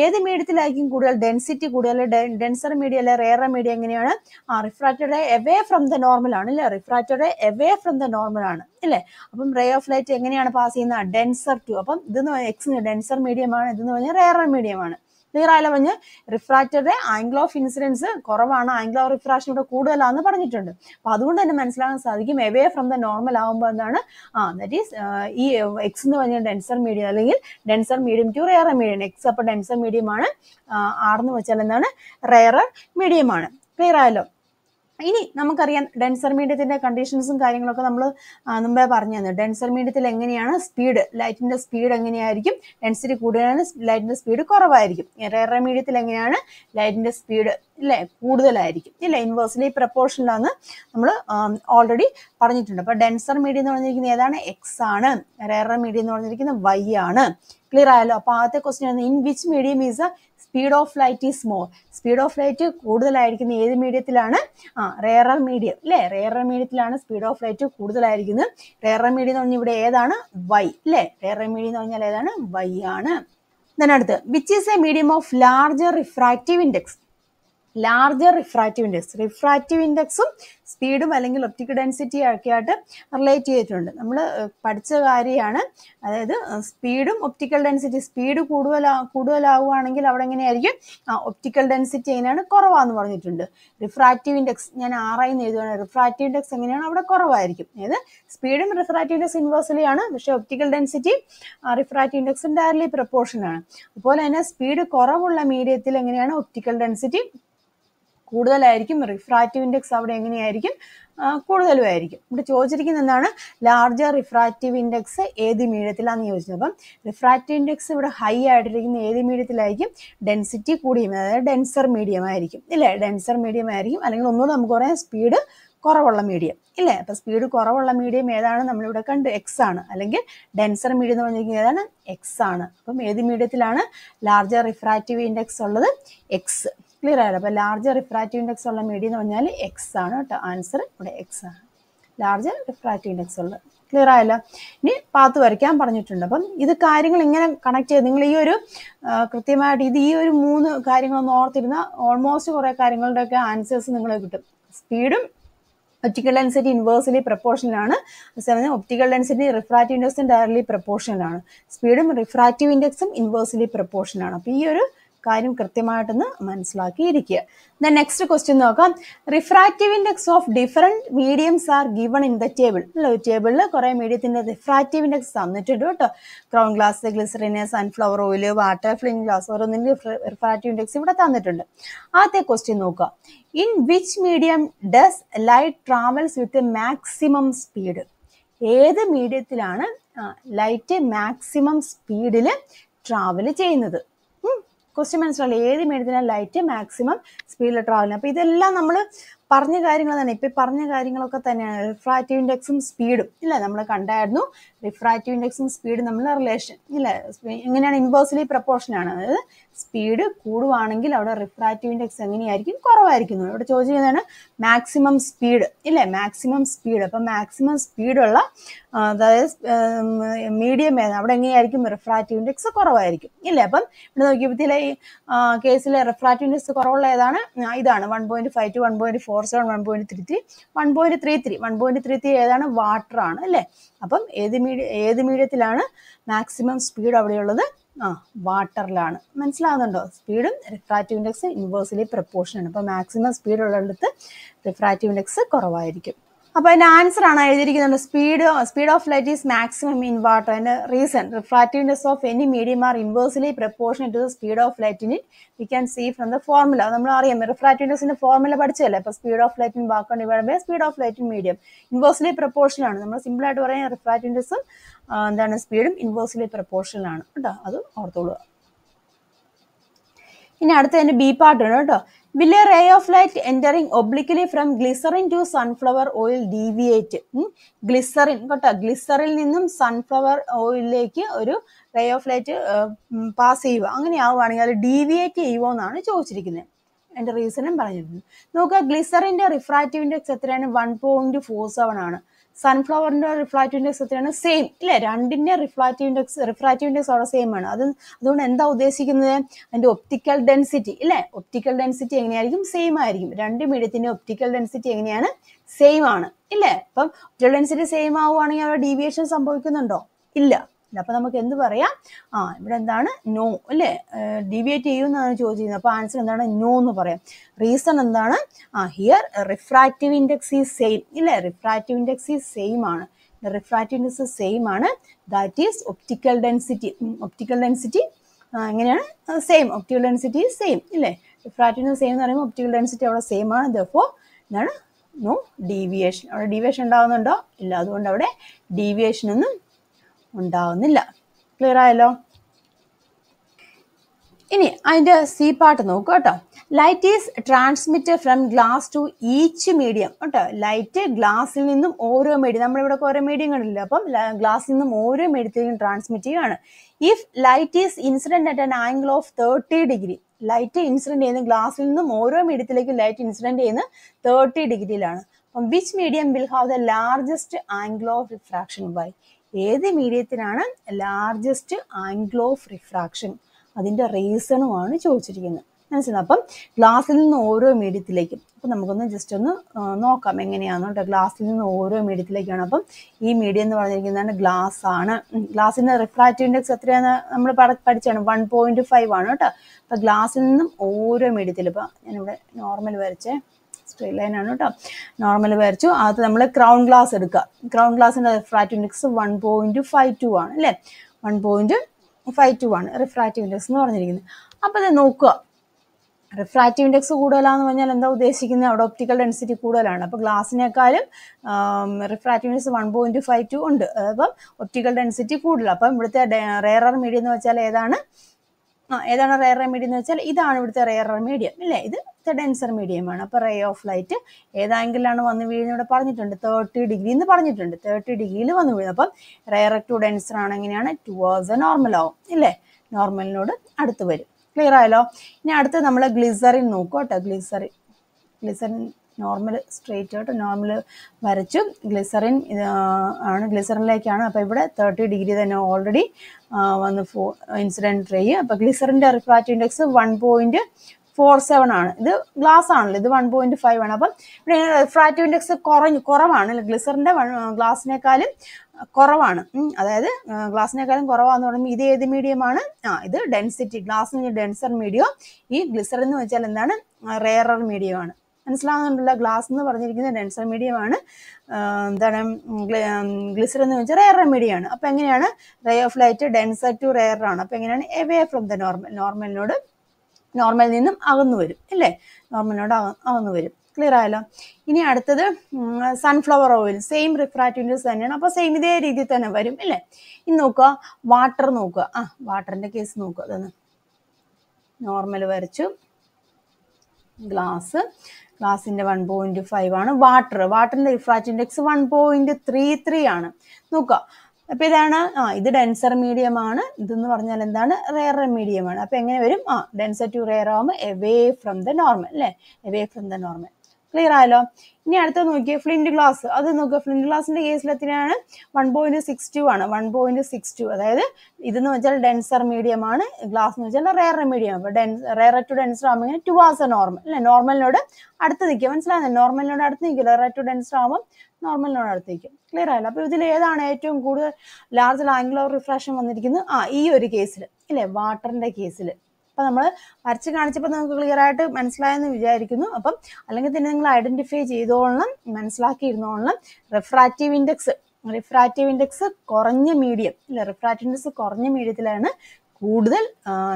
ഏത് മീഡിയത്തിലായിരിക്കും കൂടുതൽ ഡെൻസിറ്റി കൂടുതൽ ഡെൻസർ മീഡിയ അല്ലെ റേറർ മീഡിയ എങ്ങനെയാണ് ആ refracted away from the normal ആണ് അല്ലെ refracted away from the normal ആണ് അല്ലേ അപ്പം റേ ഓഫ് ലൈറ്റ് എങ്ങനെയാണ് പാസ് ചെയ്യുന്നത് ഡെൻസർ ടു അപ്പം ഇതെന്ന് എക്സ് ഡെൻസർ മീഡിയമാണ് ഇതെന്ന് പറഞ്ഞാൽ റേറർ മീഡിയമാണ് ക്ലിയർ ആയാലും പറഞ്ഞ് റിഫ്രാക്റ്ററുടെ ആംഗിൾ ഓഫ് ഇൻസിഡൻസ് കുറവാണ് ആംഗിൾ ഓഫ് റിഫ്രാക്ഷൻ ഇവിടെ കൂടുതലാന്ന് പറഞ്ഞിട്ടുണ്ട് അപ്പോൾ അതുകൊണ്ട് തന്നെ മനസ്സിലാക്കാൻ സാധിക്കും എവേ ഫ്രം ദ നോർമൽ ആകുമ്പോൾ എന്താണ് ആ ദറ്റ് ഈസ് ഈ എക്സ് എന്ന് പറഞ്ഞ ഡെൻസർ മീഡിയം അല്ലെങ്കിൽ denser medium to rarer medium X അപ്പോൾ ഡെൻസർ മീഡിയമാണ് ആർ എന്ന് വെച്ചാൽ എന്താണ് റെയർ മീഡിയമാണ് ക്ലിയർ ആയാലോ ഇനി നമുക്കറിയാം ഡെൻസർ മീഡിയത്തിന്റെ കണ്ടീഷൻസും കാര്യങ്ങളൊക്കെ നമ്മൾ മുമ്പേ പറഞ്ഞു തന്നെ ഡെൻസർ മീഡിയത്തിൽ എങ്ങനെയാണ് സ്പീഡ് ലൈറ്റിന്റെ സ്പീഡ് എങ്ങനെയായിരിക്കും ഡെൻസിറ്റി കൂടുതലാണ് ലൈറ്റിന്റെ സ്പീഡ് കുറവായിരിക്കും റേറ മീഡിയത്തിൽ എങ്ങനെയാണ് ലൈറ്റിന്റെ സ്പീഡ് ഇല്ലേ കൂടുതലായിരിക്കും ഇല്ല ഇൻവേഴ്സിലി പ്രപ്പോർഷനിലാണ് നമ്മൾ ഓൾറെഡി പറഞ്ഞിട്ടുണ്ട് അപ്പോൾ ഡെൻസർ മീഡിയ എന്ന് പറഞ്ഞിരിക്കുന്നത് ഏതാണ് എക്സ് ആണ് റേറ മീഡിയ എന്ന് പറഞ്ഞിരിക്കുന്നത് വൈ ആണ് ക്ലിയർ ആയല്ലോ അപ്പോൾ ആദ്യത്തെ question in which medium is a speed of light is more speed of light കൂടുതലായിരിക്കുന്ന ഏത് മീഡിയത്തിലാണ് ആ റേറർ മീഡിയം അല്ലേ റേറർ മീഡിയത്തിലാണ് സ്പീഡ് ഓഫ് ലൈറ്റ് കൂടുതലായിരിക്കുന്നത് റേറർ മീഡിയം എന്ന് പറഞ്ഞാൽ ഇവിടെ ഏതാണ് വൈ അല്ലേ റേറർ മീഡിയം എന്ന് പറഞ്ഞാൽ ഏതാണ് വൈ ആണ് അടുത്ത് which is a medium of larger refractive index larger refractive index refractive ഇൻഡെക്സും സ്പീഡും അല്ലെങ്കിൽ ഒപ്റ്റിക് ഡെൻസിറ്റി ഒക്കെ ആയിട്ട് റിലേറ്റ് ചെയ്തിട്ടുണ്ട് നമ്മൾ പഠിച്ച കാര്യമാണ് അതായത് സ്പീഡും ഒപ്റ്റിക്കൽ ഡെൻസിറ്റി സ്പീഡ് കൂടുതലാ കൂടുതലാവുകയാണെങ്കിൽ അവിടെ എങ്ങനെയായിരിക്കും ഒപ്റ്റിക്കൽ ഡെൻസിറ്റി അതിനാണ് കുറവാന്ന് പറഞ്ഞിട്ടുണ്ട് റിഫ്രാക്റ്റീവ് ഇൻഡെക്സ് ഞാൻ ആറായി എഴുതുകയാണ് റിഫ്രാക്റ്റീവ് ഇൻഡെക്സ് എങ്ങനെയാണ് അവിടെ കുറവായിരിക്കും അതായത് സ്പീഡും റിഫ്രാക്റ്റീവ് ഇൻഡെക്സ് ഇൻവേഴ്സലിയാണ് പക്ഷേ ഒപ്റ്റിക്കൽ ഡെൻസിറ്റി റിഫ്രാക്റ്റീവ് ഇൻഡെക്സും ഡയറലി പ്രപ്പോർഷൻ ആണ് അതുപോലെ തന്നെ സ്പീഡ് കുറവുള്ള മീഡിയത്തിൽ എങ്ങനെയാണ് ഒപ്റ്റിക്കൽ ഡെൻസിറ്റി കൂടുതലായിരിക്കും റിഫ്രാക്റ്റീവ് ഇൻഡെക്സ് അവിടെ എങ്ങനെയായിരിക്കും കൂടുതലും ആയിരിക്കും ഇവിടെ ചോദിച്ചിരിക്കുന്നത് എന്താണ് ലാർജർ റിഫ്രാക്റ്റീവ് ഇൻഡെക്സ് ഏത് മീഡിയത്തിലാണെന്ന് ചോദിച്ചത് അപ്പം റിഫ്രാക്റ്റീവ് ഇൻഡെക്സ് ഇവിടെ ഹൈ ആയിട്ടിരിക്കുന്ന ഏത് മീഡിയത്തിലായിരിക്കും ഡെൻസിറ്റി കൂടിയും അതായത് ഡെൻസർ മീഡിയം ആയിരിക്കും ഇല്ലേ ഡെൻസർ മീഡിയം ആയിരിക്കും അല്ലെങ്കിൽ ഒന്നുകൂടെ നമുക്ക് പറയാം സ്പീഡ് കുറവുള്ള മീഡിയം ഇല്ലേ അപ്പം സ്പീഡ് കുറവുള്ള മീഡിയം ഏതാണ് നമ്മളിവിടെ കണ്ട് എക്സ് ആണ് അല്ലെങ്കിൽ ഡെൻസർ മീഡിയം എന്ന് പറഞ്ഞിരിക്കുന്നത് ഏതാണ് എക്സ് ആണ് അപ്പം ഏത് മീഡിയത്തിലാണ് ലാർജർ റിഫ്രാക്റ്റീവ് ഇൻഡെക്സ് ഉള്ളത് എക്സ് ക്ലിയർ ആയാലും അപ്പോൾ ലാർജ് റിഫ്രാക്റ്റീവ് ഇൻഡെക്സ് ഉള്ള മീഡിയ എന്ന് പറഞ്ഞാൽ എക്സ് ആണ് കേട്ടോ ആൻസർ ഇവിടെ എക്സ് ആണ് ലാർജ് റിഫ്രാക്റ്റീവ് ഇൻഡെക്സ് ഉള്ള ക്ലിയർ ആയല്ലോ ഇനി പാത്ത് വരയ്ക്കാൻ പറഞ്ഞിട്ടുണ്ട് അപ്പം ഇത് കാര്യങ്ങൾ ഇങ്ങനെ കണക്ട് ചെയ്ത് നിങ്ങൾ ഈ ഒരു കൃത്യമായിട്ട് ഇത് ഈ ഒരു മൂന്ന് കാര്യങ്ങളൊന്നും ഓർത്തിരുന്ന ഓൾമോസ്റ്റ് കുറേ കാര്യങ്ങളുടെയൊക്കെ ആൻസേഴ്സ് നിങ്ങൾ കിട്ടും സ്പീഡും ഒപ്റ്റിക്കൽ ഡെൻസിറ്റി ഇൻവേഴ്സിലി പ്രപ്പോർഷനിലാണ് ഒപ്റ്റിക്കൽ ഡെൻസിറ്റി റിഫ്രാക്റ്റീവ് ഇൻഡെക്സും ഡയറക്ട്ലി പ്രപ്പോർഷനിലാണ് സ്പീഡും റിഫ്രാക്റ്റീവ് ഇൻഡെക്സും ഇൻവേഴ്സിലി പ്രപ്പോർഷനാണ് അപ്പോൾ ഈ ഒരു കാര്യം കൃത്യമായിട്ടൊന്ന് മനസ്സിലാക്കിയിരിക്കുക ദ നെക്സ്റ്റ് ക്വസ്റ്റ്യൻ നോക്കാം refractive index of different mediums are given in the table അല്ലേ ഒരു ടേബിളിൽ കുറേ മീഡിയത്തിൻ്റെ റിഫ്രാക്റ്റീവ് ഇൻഡെക്സ് തന്നിട്ടുണ്ട് കേട്ടോ crown glass glycerin sunflower oil water flint glass ഓരോന്നിൻ്റെ റിഫ്രാക്റ്റീവ് ഇൻഡെക്സ് ഇവിടെ തന്നിട്ടുണ്ട് ആദ്യത്തെ ക്വസ്റ്റ്യൻ നോക്കുക in which medium does light travels with maximum speed ഏത് മീഡിയത്തിലാണ് ലൈറ്റ് മാക്സിമം സ്പീഡിൽ ട്രാവൽ ചെയ്യുന്നത് ക്വസ്റ്റ്യൻ മനസ്സിലാവില്ല ഏത് മീഡിയത്തിനാണ് ലൈറ്റ് മാക്സിമം സ്പീഡിൽ ട്രാവൽ ചെയ്യുന്നത് അപ്പോൾ ഇതെല്ലാം നമ്മൾ പറഞ്ഞ കാര്യങ്ങൾ തന്നെ ഇപ്പൊ പറഞ്ഞ കാര്യങ്ങളൊക്കെ തന്നെയാണ് റിഫ്രാക്റ്റീവ് ഇൻഡെക്സും സ്പീഡും ഇല്ല നമ്മൾ കണ്ടായിരുന്നു റിഫ്രാക്റ്റീവ് ഇൻഡെക്സും സ്പീഡും തമ്മിലുള്ള റിലേഷൻ ഇല്ല എങ്ങനെയാണ് ഇൻവേഴ്സ്ലി പ്രപ്പോർഷൻ ആണ് അതായത് സ്പീഡ് കൂടുവാണെങ്കിൽ അവിടെ റിഫ്രാക്റ്റീവ് ഇൻഡെക്സ് എങ്ങനെയായിരിക്കും കുറവായിരിക്കുന്നു ഇവിടെ ചോദിക്കുന്നതാണ് മാക്സിമം സ്പീഡ് ഇല്ലേ മാക്സിമം സ്പീഡ് അപ്പൊ മാക്സിമം സ്പീഡുള്ള അതായത് മീഡിയം ഏതാണ് അവിടെ എങ്ങനെയായിരിക്കും റിഫ്രാക്റ്റീവ് ഇൻഡെക്സ് കുറവായിരിക്കും ഇല്ലേ അപ്പം ഇവിടെ നോക്കിയപ്പോൾ കേസിലെ റിഫ്രാക്റ്റീവ് ഇൻഡെക്സ് കുറവുള്ള ഏതാണ് ഇതാണ് one point five two one point four four seven one point three three one point three three one point three three ഏതാണ് ആണ് അല്ലേ അപ്പം ഏത് മീഡിയ ഏത് മീഡിയത്തിലാണ് മാക്സിമം സ്പീഡ് അവിടെയുള്ളത് ആ വാട്ടറിലാണ് മനസ്സിലാകുന്നുണ്ടോ സ്പീഡും റിഫ്രാക്റ്റീവ് ഇൻഡെക്സ് ഇൻവേഴ്സിലി പ്രപ്പോർഷൻ ആണ് അപ്പം മാക്സിമം സ്പീഡ് ഉള്ളിടത്ത് റിഫ്രാക്റ്റീവ് ഇൻഡെക്സ് കുറവായിരിക്കും അപ്പോൾ അതിൻ്റെ ആൻസർ ആണ് എഴുതിയിരിക്കുന്നത് speed speed of light is maximum in water അതിൻ്റെ reason refractiveness of any medium are inversely proportion to the speed of ലൈറ്റിന് we can see from the formula നമ്മൾ അറിയാം റിഫ്രാക്റ്റീവ്നെസിൻ്റെ ഫോർമുല പഠിച്ചല്ലേ അപ്പോൾ സ്പീഡ് ഓഫ് ലൈറ്റിൻ ബാക്ക്ഗ്രൗണ്ട് വേണമെങ്കിൽ ബൈ സ്പീഡ് ഓഫ് ലൈറ്റിൻ മീഡിയം ഇൻവേഴ്സ്ലി പ്രപ്പോർഷനാണ് നമ്മൾ സിമ്പിളായിട്ട് പറയാം റിഫ്രാക്റ്റീവ്നെസ് എന്താണ് സ്പീഡും ഇൻവേഴ്സ്ലി പ്രപ്പോർഷനാണ് കേട്ടോ അത് ഓർത്തോളുക ഇനി അടുത്ത് എൻ്റെ ബി പാർട്ടാണ് കേട്ടോ will ray of light light obliquely from glycerin to sunflower oil deviate glycerin കേട്ടോ ഗ്ലിസറിൽ നിന്നും സൺഫ്ലവർ ഓയിലിലേക്ക് ഒരു റേ ഓഫ് ലൈറ്റ് പാസ് ചെയ്യുക അങ്ങനെയാവുകയാണെങ്കിൽ അത് ഡീവിയേറ്റ് ചെയ്യുമോ എന്നാണ് ചോദിച്ചിരിക്കുന്നത് അതിൻ്റെ റീസണും പറഞ്ഞിരുന്നു നോക്കുക ഗ്ലിസറിൻ്റെ റിഫ്രാക്റ്റീവിൻ്റെ എത്രയാണ് വൺ പോയിന്റ് ഫോർ സെവൻ ആണ് സൺഫ്ലവറിന്റെ റിഫ്ലാക്റ്റീവ് ഇൻഡെക്സ് എത്രയാണ് സെയിം ഇല്ലേ രണ്ടിന്റെ റിഫ്ലാക്റ്റീവ് ഇൻഡെക്സ് റിഫ്രാക്റ്റീവ് ഇൻഡെക്സ് അവിടെ സെയിം ആണ് അത് അതുകൊണ്ട് എന്താ ഉദ്ദേശിക്കുന്നത് അതിന്റെ ഒപ്റ്റിക്കൽ ഡെൻസിറ്റി ഇല്ലേ ഒപ്റ്റിക്കൽ ഡെൻസിറ്റി എങ്ങനെയായിരിക്കും സെയിം ആയിരിക്കും രണ്ട് മീഡിയത്തിന്റെ ഒപ്റ്റിക്കൽ ഡെൻസിറ്റി എങ്ങനെയാണ് സെയിം ആണ് ഇല്ലേ അപ്പം ഒപ്റ്റിക്കൽ ഡെൻസിറ്റി സെയിം ആവുകയാണെങ്കിൽ അവിടെ ഡീവിയേഷൻ സംഭവിക്കുന്നുണ്ടോ ഇല്ല അപ്പൊ നമുക്ക് എന്ത് പറയാം ആ ഇവിടെ എന്താണ് നോ അല്ലെ ഡിവിയേറ്റ് എന്നാണ് ചോദിച്ചിരുന്നത് അപ്പോൾ ആൻസർ എന്താണ് നോ എന്ന് പറയാം റീസൺ എന്താണ് ആ here refractive index is same ഇല്ലേ റിഫ്രാക്റ്റീവ് ഇൻഡെക്സ് ഈസ് സെയിം ആണ് റിഫ്രാക്റ്റീവ് ഇൻഡെക്സ് സെയിം ആണ് that is optical density optical density എങ്ങനെയാണ് same optical density is same ഇല്ലേ റിഫ്രാക്റ്റീവ് സെയിം എന്ന് പറയുമ്പോൾ ഒപ്റ്റിക്കൽ ഡെൻസിറ്റി അവിടെ സെയിം ആണ് ദോ എന്താണ് നോ ഡീവിയേഷൻ അവിടെ ഡീവിയേഷൻ ഉണ്ടാകുന്നുണ്ടോ ഇല്ല അതുകൊണ്ട് അവിടെ ഡീവിയേഷൻ ഒന്നും ഉണ്ടാവുന്നില്ല ക്ലിയർ ആയല്ലോ ഇനി അതിന്റെ സി പാർട്ട് നോക്കുക കേട്ടോ light is transmit from glass to each medium കേട്ടോ ലൈറ്റ് ഗ്ലാസ്സിൽ നിന്നും ഓരോ മീഡിയം നമ്മളിവിടെ ഓരോ മീഡിയം കണ്ടില്ല അപ്പം ഗ്ലാസിൽ നിന്നും ഓരോ മീഡിയത്തിലേക്കും ട്രാൻസ്മിറ്റ് ചെയ്യുകയാണ് if light is incident at an angle of thirty degree light incident ചെയ്യുന്ന ഗ്ലാസ്സിൽ നിന്നും ഓരോ മീഡിയത്തിലേക്കും ലൈറ്റ് ഇൻസിഡന്റ് ചെയ്യുന്ന തേർട്ടി ഡിഗ്രിയിലാണ് അപ്പം which medium will have the largest angle of refraction by ഏത് മീഡിയത്തിനാണ് ലാർജസ്റ്റ് ആംഗ്ലോ ഓഫ് റിഫ്രാക്ഷൻ അതിൻ്റെ റീസണുമാണ് ചോദിച്ചിരിക്കുന്നത് മനസ്സിലാ അപ്പം ഗ്ലാസ്സിൽ നിന്ന് ഓരോ മീഡിയത്തിലേക്കും അപ്പം നമുക്കൊന്ന് ജസ്റ്റ് ഒന്ന് നോക്കാം എങ്ങനെയാണെന്ന് കേട്ടോ ഗ്ലാസ്സിൽ നിന്ന് ഓരോ മീഡിയത്തിലേക്കാണ് അപ്പം ഈ മീഡിയം എന്ന് പറഞ്ഞിരിക്കുന്നതാണ് ഗ്ലാസ് ആണ് ഗ്ലാസ്സിൻ്റെ റിഫ്രാക്റ്റീവ് ഇൻഡെക്സ് എത്രയാണ് നമ്മൾ പഠിച്ചാണ് വൺ പോയിന്റ് ഫൈവ് ആണ് കേട്ടോ അപ്പം ഗ്ലാസ്സിൽ നിന്നും ഓരോ മീഡിയത്തിൽ ഇപ്പം ഞാനിവിടെ നോർമൽ വരച്ചേ സ്ട്രെയിൻ ലൈൻ ആണ് കേട്ടോ നോർമൽ വരച്ചു അത് നമ്മൾ ക്രൗൺ ഗ്ലാസ് എടുക്കുക ക്രൗൺ ഗ്ലാസിൻ്റെ refract index one point five two ആണ് അല്ലേ വൺ പോയിന്റ് ഫൈവ് ടു ആണ് റിഫ്രാക്റ്റീവ് ഇൻഡെക്സ് എന്ന് പറഞ്ഞിരിക്കുന്നത് അപ്പോൾ അത് നോക്കുക റിഫ്രാക്റ്റീവ് ഇൻഡെക്സ് കൂടുതലാന്ന് പറഞ്ഞാൽ എന്താ ഉദ്ദേശിക്കുന്നത് അവിടെ ഒപ്റ്റിക്കൽ ഡെൻസിറ്റി കൂടുതലാണ് അപ്പോൾ ഗ്ലാസിനേക്കാളും refractive index one point five two ഉണ്ട് അപ്പം ഒപ്റ്റിക്കൽ ഡെൻസിറ്റി കൂടുതലാണ് അപ്പം ഇവിടുത്തെ റേറർ മീഡിയം എന്ന് വെച്ചാൽ ഏതാണ് ആ ഏതാണ് റയർ റെമീഡിയം എന്ന് വെച്ചാൽ ഇതാണ് ഇവിടുത്തെ റയർ റെമീഡിയം ഇല്ലേ ഇത് ഡെൻസർ മീഡിയമാണ് അപ്പോൾ റേ ഓഫ് ലൈറ്റ് ഏതാങ്കിലാണ് വന്ന് വീഴുന്ന ഇവിടെ പറഞ്ഞിട്ടുണ്ട് തേർട്ടി ഡിഗ്രി എന്ന് പറഞ്ഞിട്ടുണ്ട് തേർട്ടി ഡിഗ്രിയിൽ വന്ന് വീഴുന്നു അപ്പം റയർ ടു ഡെൻസർ ആണ് എങ്ങനെയാണ് ടു വേഴ്സ് നോർമൽ ആവും ഇല്ലേ നോർമലിനോട് അടുത്ത് വരും ക്ലിയർ ആയല്ലോ ഇനി അടുത്ത് നമ്മൾ ഗ്ലിസറിൻ നോക്കും കേട്ടോ ഗ്ലിസറിൻ ഗ്ലിസറിൻ നോർമൽ സ്ട്രേറ്റ് ആയിട്ട് നോർമൽ വരച്ചു ഗ്ലിസറിൻ ആണ് ഗ്ലിസറിനിലേക്കാണ് അപ്പോൾ ഇവിടെ തേർട്ടി ഡിഗ്രി തന്നെ ഓൾറെഡി വന്ന് ഫോ ഇൻസിഡൻറ്റ് റേ അപ്പോൾ ഗ്ലിസറിൻ്റെ refractive index one point four seven ആണ് ഇത് ഗ്ലാസ് ആണല്ലോ ഇത് വൺ പോയിന്റ് ഫൈവ് ആണ് അപ്പം ഇവിടെ റിഫ്രാക്റ്റീവ് ഇൻഡെക്സ് കുറഞ്ഞു കുറവാണ് ഗ്ലിസറിന്റെ ഗ്ലാസിനേക്കാളും കുറവാണ് അതായത് ഗ്ലാസിനേക്കാളും കുറവാന്ന് പറയുമ്പോൾ ഇത് ഏത് മീഡിയമാണ് ആ ഇത് ഡെൻസിറ്റി ഗ്ലാസ് ഡെൻസർ മീഡിയം ഈ ഗ്ലിസർ എന്ന് വെച്ചാൽ എന്താണ് റേറർ മീഡിയമാണ് മനസ്സിലാകുന്നുള്ള ഗ്ലാസ് എന്ന് പറഞ്ഞിരിക്കുന്നത് ഡെൻസർ മീഡിയമാണ് എന്താണ് ഗ്ലിസർ എന്ന് വെച്ചാൽ റെയർ മീഡിയമാണ് അപ്പോൾ എങ്ങനെയാണ് ray of light denser to rare ആണ് അപ്പോൾ എങ്ങനെയാണ് എവേ ഫ്രം ദ നോർമൽ നോർമലിനോട് നോർമലിൽ നിന്നും അകന്നു വരും അല്ലേ നോർമലിനോട് അകന്നു വരും ക്ലിയർ ആയല്ലോ ഇനി അടുത്തത് സൺഫ്ലവർ ഓയിൽ സെയിം റിഫ്രാക്റ്റീവ്സ് തന്നെയാണ് അപ്പോൾ സെയിം ഇതേ രീതിയിൽ തന്നെ വരും അല്ലേ ഇനി നോക്കുക വാട്ടർ നോക്കുക ആ വാട്ടറിൻ്റെ കേസ് നോക്കുക അതൊന്ന് നോർമൽ വരച്ചു ഗ്ലാസ് ഗ്ലാസിന്റെ വൺ പോയിന്റ് ഫൈവ് ആണ് വാട്ടർ വാട്ടറിന്റെ refract index one point three three ആണ് നോക്കുക അപ്പോൾ ഇതാണ് ആ ഇത് ഡെൻസർ മീഡിയം ആണ് ഇതെന്ന് പറഞ്ഞാൽ എന്താണ് റെയർ മീഡിയം ആണ് അപ്പോൾ എങ്ങനെ വരും ആ ഡെൻസർ ടു റെയർ ആവുമ്പോൾ എവേ ഫ്രം ദ നോർമൽ അല്ലേ away from the normal clear ആയല്ലോ ഇനി അടുത്ത് നോക്കിയ ഫ്ലിൻഡ് ഗ്ലാസ് അത് നോക്കുക ഫ്ലിൻഡ് ഗ്ലാസിന്റെ കേസിൽ എത്രയാണ് വൺ പോയിന്റ് സിക്സ് ടു ആണ് വൺ പോയിന്റ് സിക്സ് ടു അതായത് ഇതെന്ന് വെച്ചാൽ ഡെൻസർ മീഡിയം ആണ് ഗ്ലാസ് എന്ന് വെച്ചാൽ റേർ മീഡിയം അപ്പോൾ ഡെൻസ് റേർ ടു ഡെൻസർ ആകുമ്പോൾ ടു ആസ് എ നോർമൽ അല്ലെ നോർമലിനോട് അടുത്ത് നിൽക്കുക മനസ്സിലായോ നോർമലിനോട് അടുത്ത് നിൽക്കില്ല റേർ ടു ഡെൻസർ ആകുമ്പോൾ നോർമലിനോട് അടുത്ത് നിൽക്കും ക്ലിയർ ആയല്ലോ അപ്പോൾ ഇതിൽ ഏതാണ് ഏറ്റവും കൂടുതൽ ലാർജ് ആംഗിൾ ഓഫ് റിഫ്രാക്ഷൻ വന്നിരിക്കുന്നത് ആ ഈ ഒരു കേസിൽ അല്ലെ വാട്ടറിന്റെ കേസിൽ അപ്പം നമ്മൾ വരച്ച് കാണിച്ചപ്പോൾ നിങ്ങൾക്ക് ക്ലിയർ ആയിട്ട് മനസ്സിലായെന്ന് വിചാരിക്കുന്നു അപ്പം അല്ലെങ്കിൽ തന്നെ നിങ്ങൾ ഐഡൻറ്റിഫൈ ചെയ്തോളണം മനസ്സിലാക്കിയിരുന്നോളണം റിഫ്രാക്റ്റീവ് ഇൻഡെക്സ് റിഫ്രാക്റ്റീവ് ഇൻഡെക്സ് കുറഞ്ഞ മീഡിയം അല്ല റിഫ്രാക്റ്റീവ് ഇൻഡെക്സ് കുറഞ്ഞ മീഡിയത്തിലാണ് കൂടുതൽ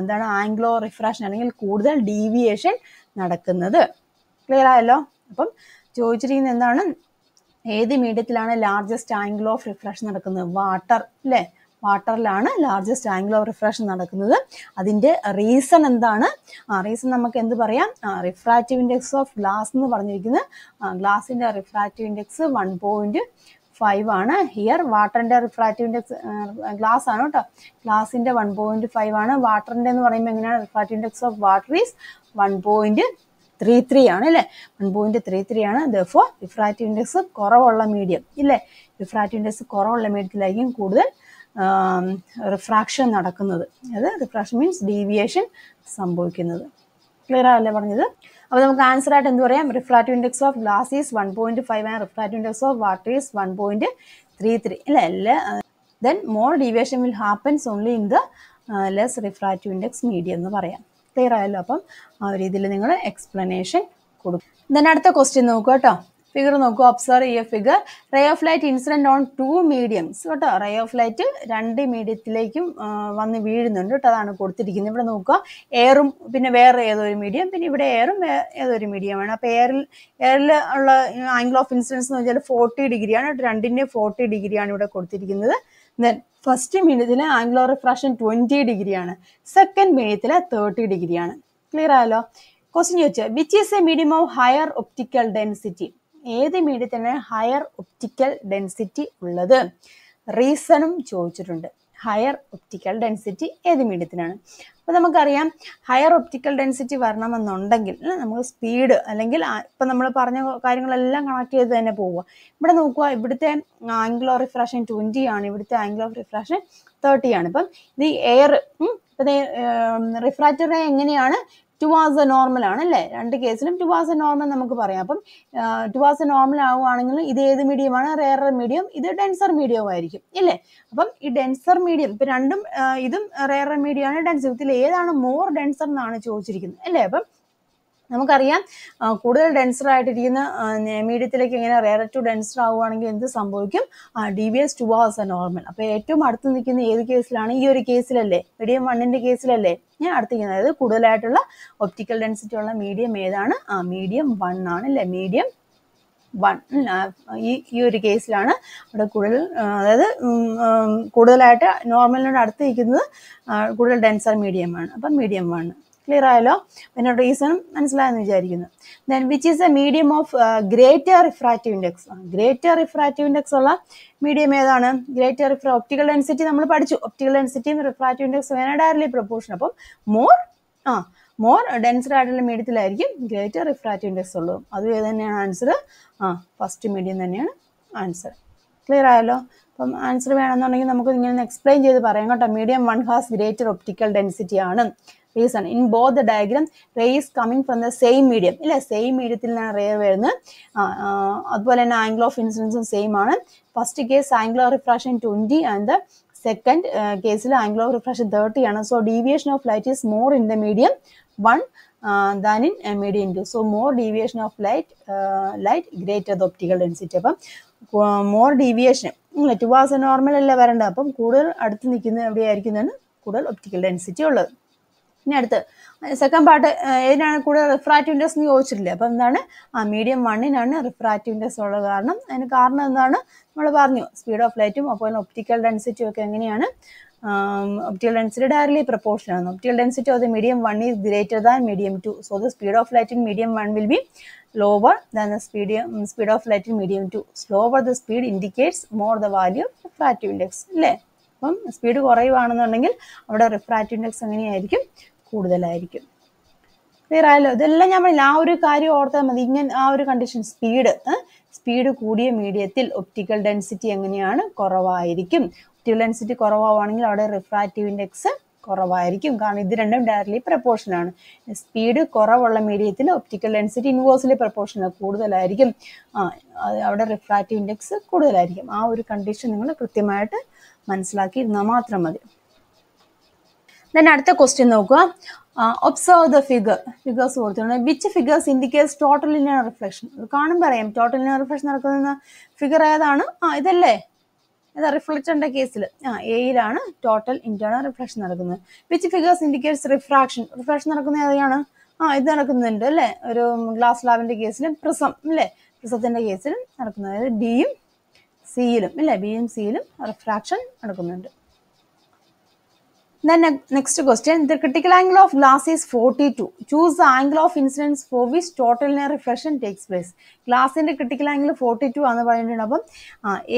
എന്താണ് ആംഗ്ലോ റിഫ്രാക്ഷൻ അല്ലെങ്കിൽ കൂടുതൽ ഡീവിയേഷൻ നടക്കുന്നത് ക്ലിയർ ആയല്ലോ അപ്പം ചോദിച്ചിരിക്കുന്നത് എന്താണ് ഏത് മീഡിയത്തിലാണ് ലാർജസ്റ്റ് ആംഗിൾ ഓഫ് റിഫ്രാക്ഷൻ നടക്കുന്നത് വാട്ടർ അല്ലേ വാട്ടറിലാണ് ലാർജസ്റ്റ് ആംഗിൾ ഓഫ് റിഫ്രാക്ഷൻ നടക്കുന്നത് അതിൻ്റെ റീസൺ എന്താണ് ആ റീസൺ നമുക്ക് എന്ത് പറയാം റിഫ്രാക്റ്റീവ് ഇൻഡെക്സ് ഓഫ് ഗ്ലാസ് എന്ന് പറഞ്ഞിരിക്കുന്നത് ഗ്ലാസിൻ്റെ refractive index one point five ആണ് ഹിയർ വാട്ടറിൻ്റെ റിഫ്രാക്റ്റീവ് ഇൻഡെക്സ് ഗ്ലാസ് ആണ് കേട്ടോ ഗ്ലാസിൻ്റെ വൺ പോയിൻറ്റ് ഫൈവ് ആണ് വാട്ടറിൻ്റെ എന്ന് പറയുമ്പോൾ എങ്ങനെയാണ് refractive index of water is one point three three ആണ് അല്ലേ വൺ പോയിന്റ് ത്രീ ത്രീ ആണ് ദഫോ റിഫ്രാക്റ്റീവ് ഇൻഡെക്സ് കുറവുള്ള മീഡിയം ഇല്ലേ റിഫ്രാക്റ്റീവ് ഇൻഡെക്സ് കുറവുള്ള മീഡിയത്തിലായിരിക്കും കൂടുതൽ റിഫ്രാക്ഷൻ നടക്കുന്നത് അത് റിഫ്രാക്ഷൻ മീൻസ് ഡീവിയേഷൻ സംഭവിക്കുന്നത് ക്ലിയർ ആണല്ലേ പറഞ്ഞത് അപ്പൊ നമുക്ക് ആൻസർ ആയിട്ട് എന്ത് പറയാം refractive index of glass is one point five and refractive index of water is one point three three അല്ലേ എല്ലാ then more deviation will happens only in the less refractive index medium എന്ന് പറയാം clear ആയല്ലോ അപ്പം ആ രീതിയിൽ നിങ്ങൾ explanation കൊടുക്കും ദെൻ അടുത്ത ക്വസ്റ്റ്യൻ നോക്കൂ കേട്ടോ ഫിഗർ നോക്കൂ ഒബ്സർവ് ചെയ്യുക figure ray of light incident on two mediums കേട്ടോ റേ ഓഫ് ലൈറ്റ് രണ്ട് മീഡിയത്തിലേക്കും വന്ന് വീഴുന്നുണ്ട് കേട്ടോ അതാണ് കൊടുത്തിരിക്കുന്നത് ഇവിടെ നോക്കുക എയറും പിന്നെ വേറെ ഏതൊരു മീഡിയം പിന്നെ ഇവിടെ എയറും ഏതൊരു ആണ് അപ്പോൾ എയറിൽ എയറിൽ ഉള്ള ആംഗിൾ ഓഫ് ഇൻസിഡൻസ് എന്ന് വെച്ചാൽ ഫോർട്ടി ഡിഗ്രിയാണ് രണ്ടിൻ്റെ ഫോർട്ടി ഡിഗ്രിയാണ് ഇവിടെ കൊടുത്തിരിക്കുന്നത് ദെൻ ഫസ്റ്റ് മീഡിയത്തിലെ ആംഗിൾ ഓഫ് റിഫ്രാക്ഷൻ ട്വൻറ്റി ഡിഗ്രിയാണ് സെക്കൻഡ് മീഡിയത്തിലെ തേർട്ടി ഡിഗ്രിയാണ് ക്ലിയർ ആയല്ലോ ക്വസ്റ്റ്യൻ ചോദിച്ചാൽ which is a medium of higher optical density ഏത് മീഡിയത്തിനാണ് ഹയർ ഒപ്റ്റിക്കൽ ഡെൻസിറ്റി ഉള്ളത് റീസണും ചോദിച്ചിട്ടുണ്ട് ഹയർ ഒപ്റ്റിക്കൽ ഡെൻസിറ്റി ഏത് മീഡിയത്തിനാണ് അപ്പോൾ നമുക്കറിയാം ഹയർ ഒപ്റ്റിക്കൽ ഡെൻസിറ്റി വരണമെന്നുണ്ടെങ്കിൽ നമുക്ക് സ്പീഡ് അല്ലെങ്കിൽ ഇപ്പം നമ്മൾ പറഞ്ഞ കാര്യങ്ങളെല്ലാം കണക്ട് ചെയ്ത് തന്നെ പോവുക ഇവിടെ നോക്കുക ഇവിടുത്തെ ആംഗിൾ ഓഫ് റിഫ്രാക്ഷൻ ട്വൻറ്റി ആണ് ഇവിടുത്തെ ആംഗിൾ ഓഫ് റിഫ്രാക്ഷൻ തേർട്ടി ആണ് ഇപ്പം ഇത് എയർ ഇപ്പം റിഫ്രാക്ടറിനെ എങ്ങനെയാണ് വാസ് എ നോർമൽ ആണ് അല്ലേ രണ്ട് കേസിലും വാസ് എ നോർമൽ നമുക്ക് പറയാം അപ്പം വാസ് എ നോർമൽ ആവുകയാണെങ്കിൽ ഇത് ഏത് മീഡിയമാണ് റേറർ മീഡിയം ഇത് ഡെൻസർ മീഡിയം ആയിരിക്കും ഇല്ലേ അപ്പം ഈ ഡെൻസർ മീഡിയം ഇപ്പം രണ്ടും ഇതും റേറർ മീഡിയമാണ് ഡെൻസർ ഇതിൽ ഏതാണ് മോർ ഡെൻസർ എന്നാണ് ചോദിച്ചിരിക്കുന്നത് അല്ലേ അപ്പം നമുക്കറിയാം കൂടുതൽ ഡെൻസർ ആയിട്ടിരിക്കുന്ന മീഡിയത്തിലേക്ക് ഇങ്ങനെ റെയർ ടു ഡെൻസർ ആവുകയാണെങ്കിൽ എന്ത് സംഭവിക്കും deviates towards normal അപ്പോൾ ഏറ്റവും അടുത്ത് നിൽക്കുന്ന ഏത് കേസിലാണ് ഈ ഒരു കേസിലല്ലേ മീഡിയം വണ്ണിന്റെ കേസിലല്ലേ ഞാൻ അടുത്തിരിക്കുന്നത് അതായത് കൂടുതലായിട്ടുള്ള ഒപ്റ്റിക്കൽ ഡെൻസിറ്റി ഉള്ള മീഡിയം ഏതാണ് ആ മീഡിയം വൺ ആണ് അല്ലേ മീഡിയം വൺ ഈ ഈ ഒരു കേസിലാണ് അവിടെ കൂടുതൽ അതായത് കൂടുതലായിട്ട് നോർമലിനോട് അടുത്ത് നിൽക്കുന്നത് കൂടുതൽ ഡെൻസർ മീഡിയമാണ് അപ്പം മീഡിയം വൺ ക്ലിയർ ആയല്ലോ പിന്നെ റീസണും മനസ്സിലായെന്ന് വിചാരിക്കുന്നു then which is a medium of greater refractive index greater refractive index ഉള്ള മീഡിയം ഏതാണ് ഗ്രേറ്റർ റിഫ്ര ഒപ്റ്റിക്കൽ ഡെൻസിറ്റി നമ്മൾ പഠിച്ചു ഒപ്റ്റിക്കൽ ഡെൻസിറ്റിയും റിഫ്രാക്റ്റീവ് ഇൻഡെക്സ് വേണം ഡയറലി പ്രൊപ്പോർഷൻ അപ്പം മോർ ആ മോർ ഡെൻസർ ആയിട്ടുള്ള മീഡിയത്തിലായിരിക്കും ഗ്രേറ്റർ റിഫ്രാക്റ്റീവ് ഇൻഡെക്സ് ഉള്ളത് അതും ഏത് തന്നെയാണ് ആൻസർ ആ ഫസ്റ്റ് മീഡിയം തന്നെയാണ് ആൻസർ ക്ലിയർ ആയല്ലോ അപ്പം ആൻസർ വേണമെന്നുണ്ടെങ്കിൽ നമുക്ക് ഇങ്ങനെ എക്സ്പ്ലെയിൻ ചെയ്ത് പറയാം കേട്ടോ medium one has greater optical density ആണ് റേസ് ആണ് in both the diagram rays coming from the same medium ഇല്ല സെയിം മീഡിയത്തിൽ നിന്നാണ് റേ വരുന്നത് അതുപോലെ തന്നെ ആംഗിൾ ഓഫ് ഇൻസിഡൻസും സെയിം ആണ് first case angle of refraction twenty and the second കേസിൽ ആംഗിൾ ഓഫ് റിഫ്രാക്ഷൻ തേർട്ടി ആണ് so deviation of light is more in the medium one than in medium two so more deviation of light light greater the optical density അപ്പം more deviation towards normal അല്ല വരേണ്ടത് അപ്പം കൂടുതൽ അടുത്ത് നിൽക്കുന്ന എവിടെയായിരിക്കുന്നതാണ് കൂടുതൽ optical density ഉള്ളത് ഇനി അടുത്ത് സെക്കൻഡ് പാർട്ട് ഏതിനാണ് കൂടുതൽ റിഫ്രാക്റ്റീവ് ഇൻഡെക്സ് എന്ന് ചോദിച്ചിട്ടില്ലേ അപ്പം എന്താണ് ആ മീഡിയം വണ്ണിനാണ് റിഫ്രാക്റ്റീവ് ഇൻഡെക്സ് ഉള്ളത് കാരണം അതിന് കാരണം എന്താണ് നമ്മൾ പറഞ്ഞു സ്പീഡ് ഓഫ് ലൈറ്റും അപ്പോൾ ഒപ്റ്റിക്കൽ ഡെൻസിറ്റിയും ഒക്കെ എങ്ങനെയാണ് ഒപ്റ്റിക്കൽ ഡെൻസിറ്റി ഡയറക്ട്ലി പ്രപ്പോർഷൻ ആണ് optical density of the medium one is greater than medium two so the speed of light in medium one will be lower than the speed speed of light in medium two slower the speed indicates more the value of refractive index അല്ലേ അപ്പം speed കുറയുവാണെന്നുണ്ടെങ്കിൽ അവിടെ refractive index എങ്ങനെയായിരിക്കും കൂടുതലായിരിക്കും clear ആയല്ലോ ഇതെല്ലാം ഞാൻ പറഞ്ഞില്ല ആ ഒരു കാര്യം ഓർത്താൽ മതി ഇങ്ങനെ ആ ഒരു കണ്ടീഷൻ സ്പീഡ് സ്പീഡ് കൂടിയ മീഡിയത്തിൽ ഒപ്റ്റിക്കൽ ഡെൻസിറ്റി എങ്ങനെയാണ് കുറവായിരിക്കും ഒപ്റ്റിക്കൽ ഡെൻസിറ്റി കുറവാണെങ്കിൽ അവിടെ റിഫ്രാക്റ്റീവ് ഇൻഡെക്സ് കുറവായിരിക്കും കാരണം ഇത് രണ്ടും ഡയറക്ട്ലി ആണ് സ്പീഡ് കുറവുള്ള മീഡിയത്തിൽ ഒപ്റ്റിക്കൽ ഡെൻസിറ്റി ഇൻവേഴ്സിലെ പ്രപ്പോർഷൻ കൂടുതലായിരിക്കും അവിടെ റിഫ്രാക്റ്റീവ് ഇൻഡെക്സ് കൂടുതലായിരിക്കും ആ ഒരു കണ്ടീഷൻ നിങ്ങൾ കൃത്യമായിട്ട് മനസ്സിലാക്കി ഇരുന്നാൽ മാത്രം മതി ദെൻ അടുത്ത ക്വസ്റ്റ്യൻ നോക്കുക ഒബ്സർവ് ദ ഫിഗർ ഫിഗേഴ്സ് കൊടുത്തിട്ടുണ്ട് which figures indicates total linear reflection കാണുമ്പോൾ അറിയാം ടോട്ടൽ ലിനിയർ റിഫ്ലക്ഷൻ നടക്കുന്ന ഫിഗർ ഏതാണ് ആ ഇതല്ലേ അതാ റിഫ്ലക്ടറിന്റെ കേസിൽ ആ എയിലാണ് ടോട്ടൽ ഇന്റേണൽ റിഫ്ലക്ഷൻ നടക്കുന്നത് which figures indicates refraction reflection നടക്കുന്ന ഏതാണ് ആ ഇത് നടക്കുന്നുണ്ട് അല്ലേ ഒരു ഗ്ലാസ് ലാബിന്റെ കേസിലും പ്രിസം അല്ലേ പ്രിസത്തിന്റെ കേസിലും നടക്കുന്നത് അതായത് ഡിയും സിയിലും അല്ലേ ബിയും സിയിലും റിഫ്രാക്ഷൻ നടക്കുന്നുണ്ട് Then next question, the critical angle of glass is 42. Choose the angle of incidence for which total linear reflection takes place ഗ്ലാസിൻ്റെ ക്രിട്ടിക്കൽ ആംഗിൾ ഫോർട്ടി ടു ആണെന്ന് പറഞ്ഞിട്ടുണ്ട് അപ്പം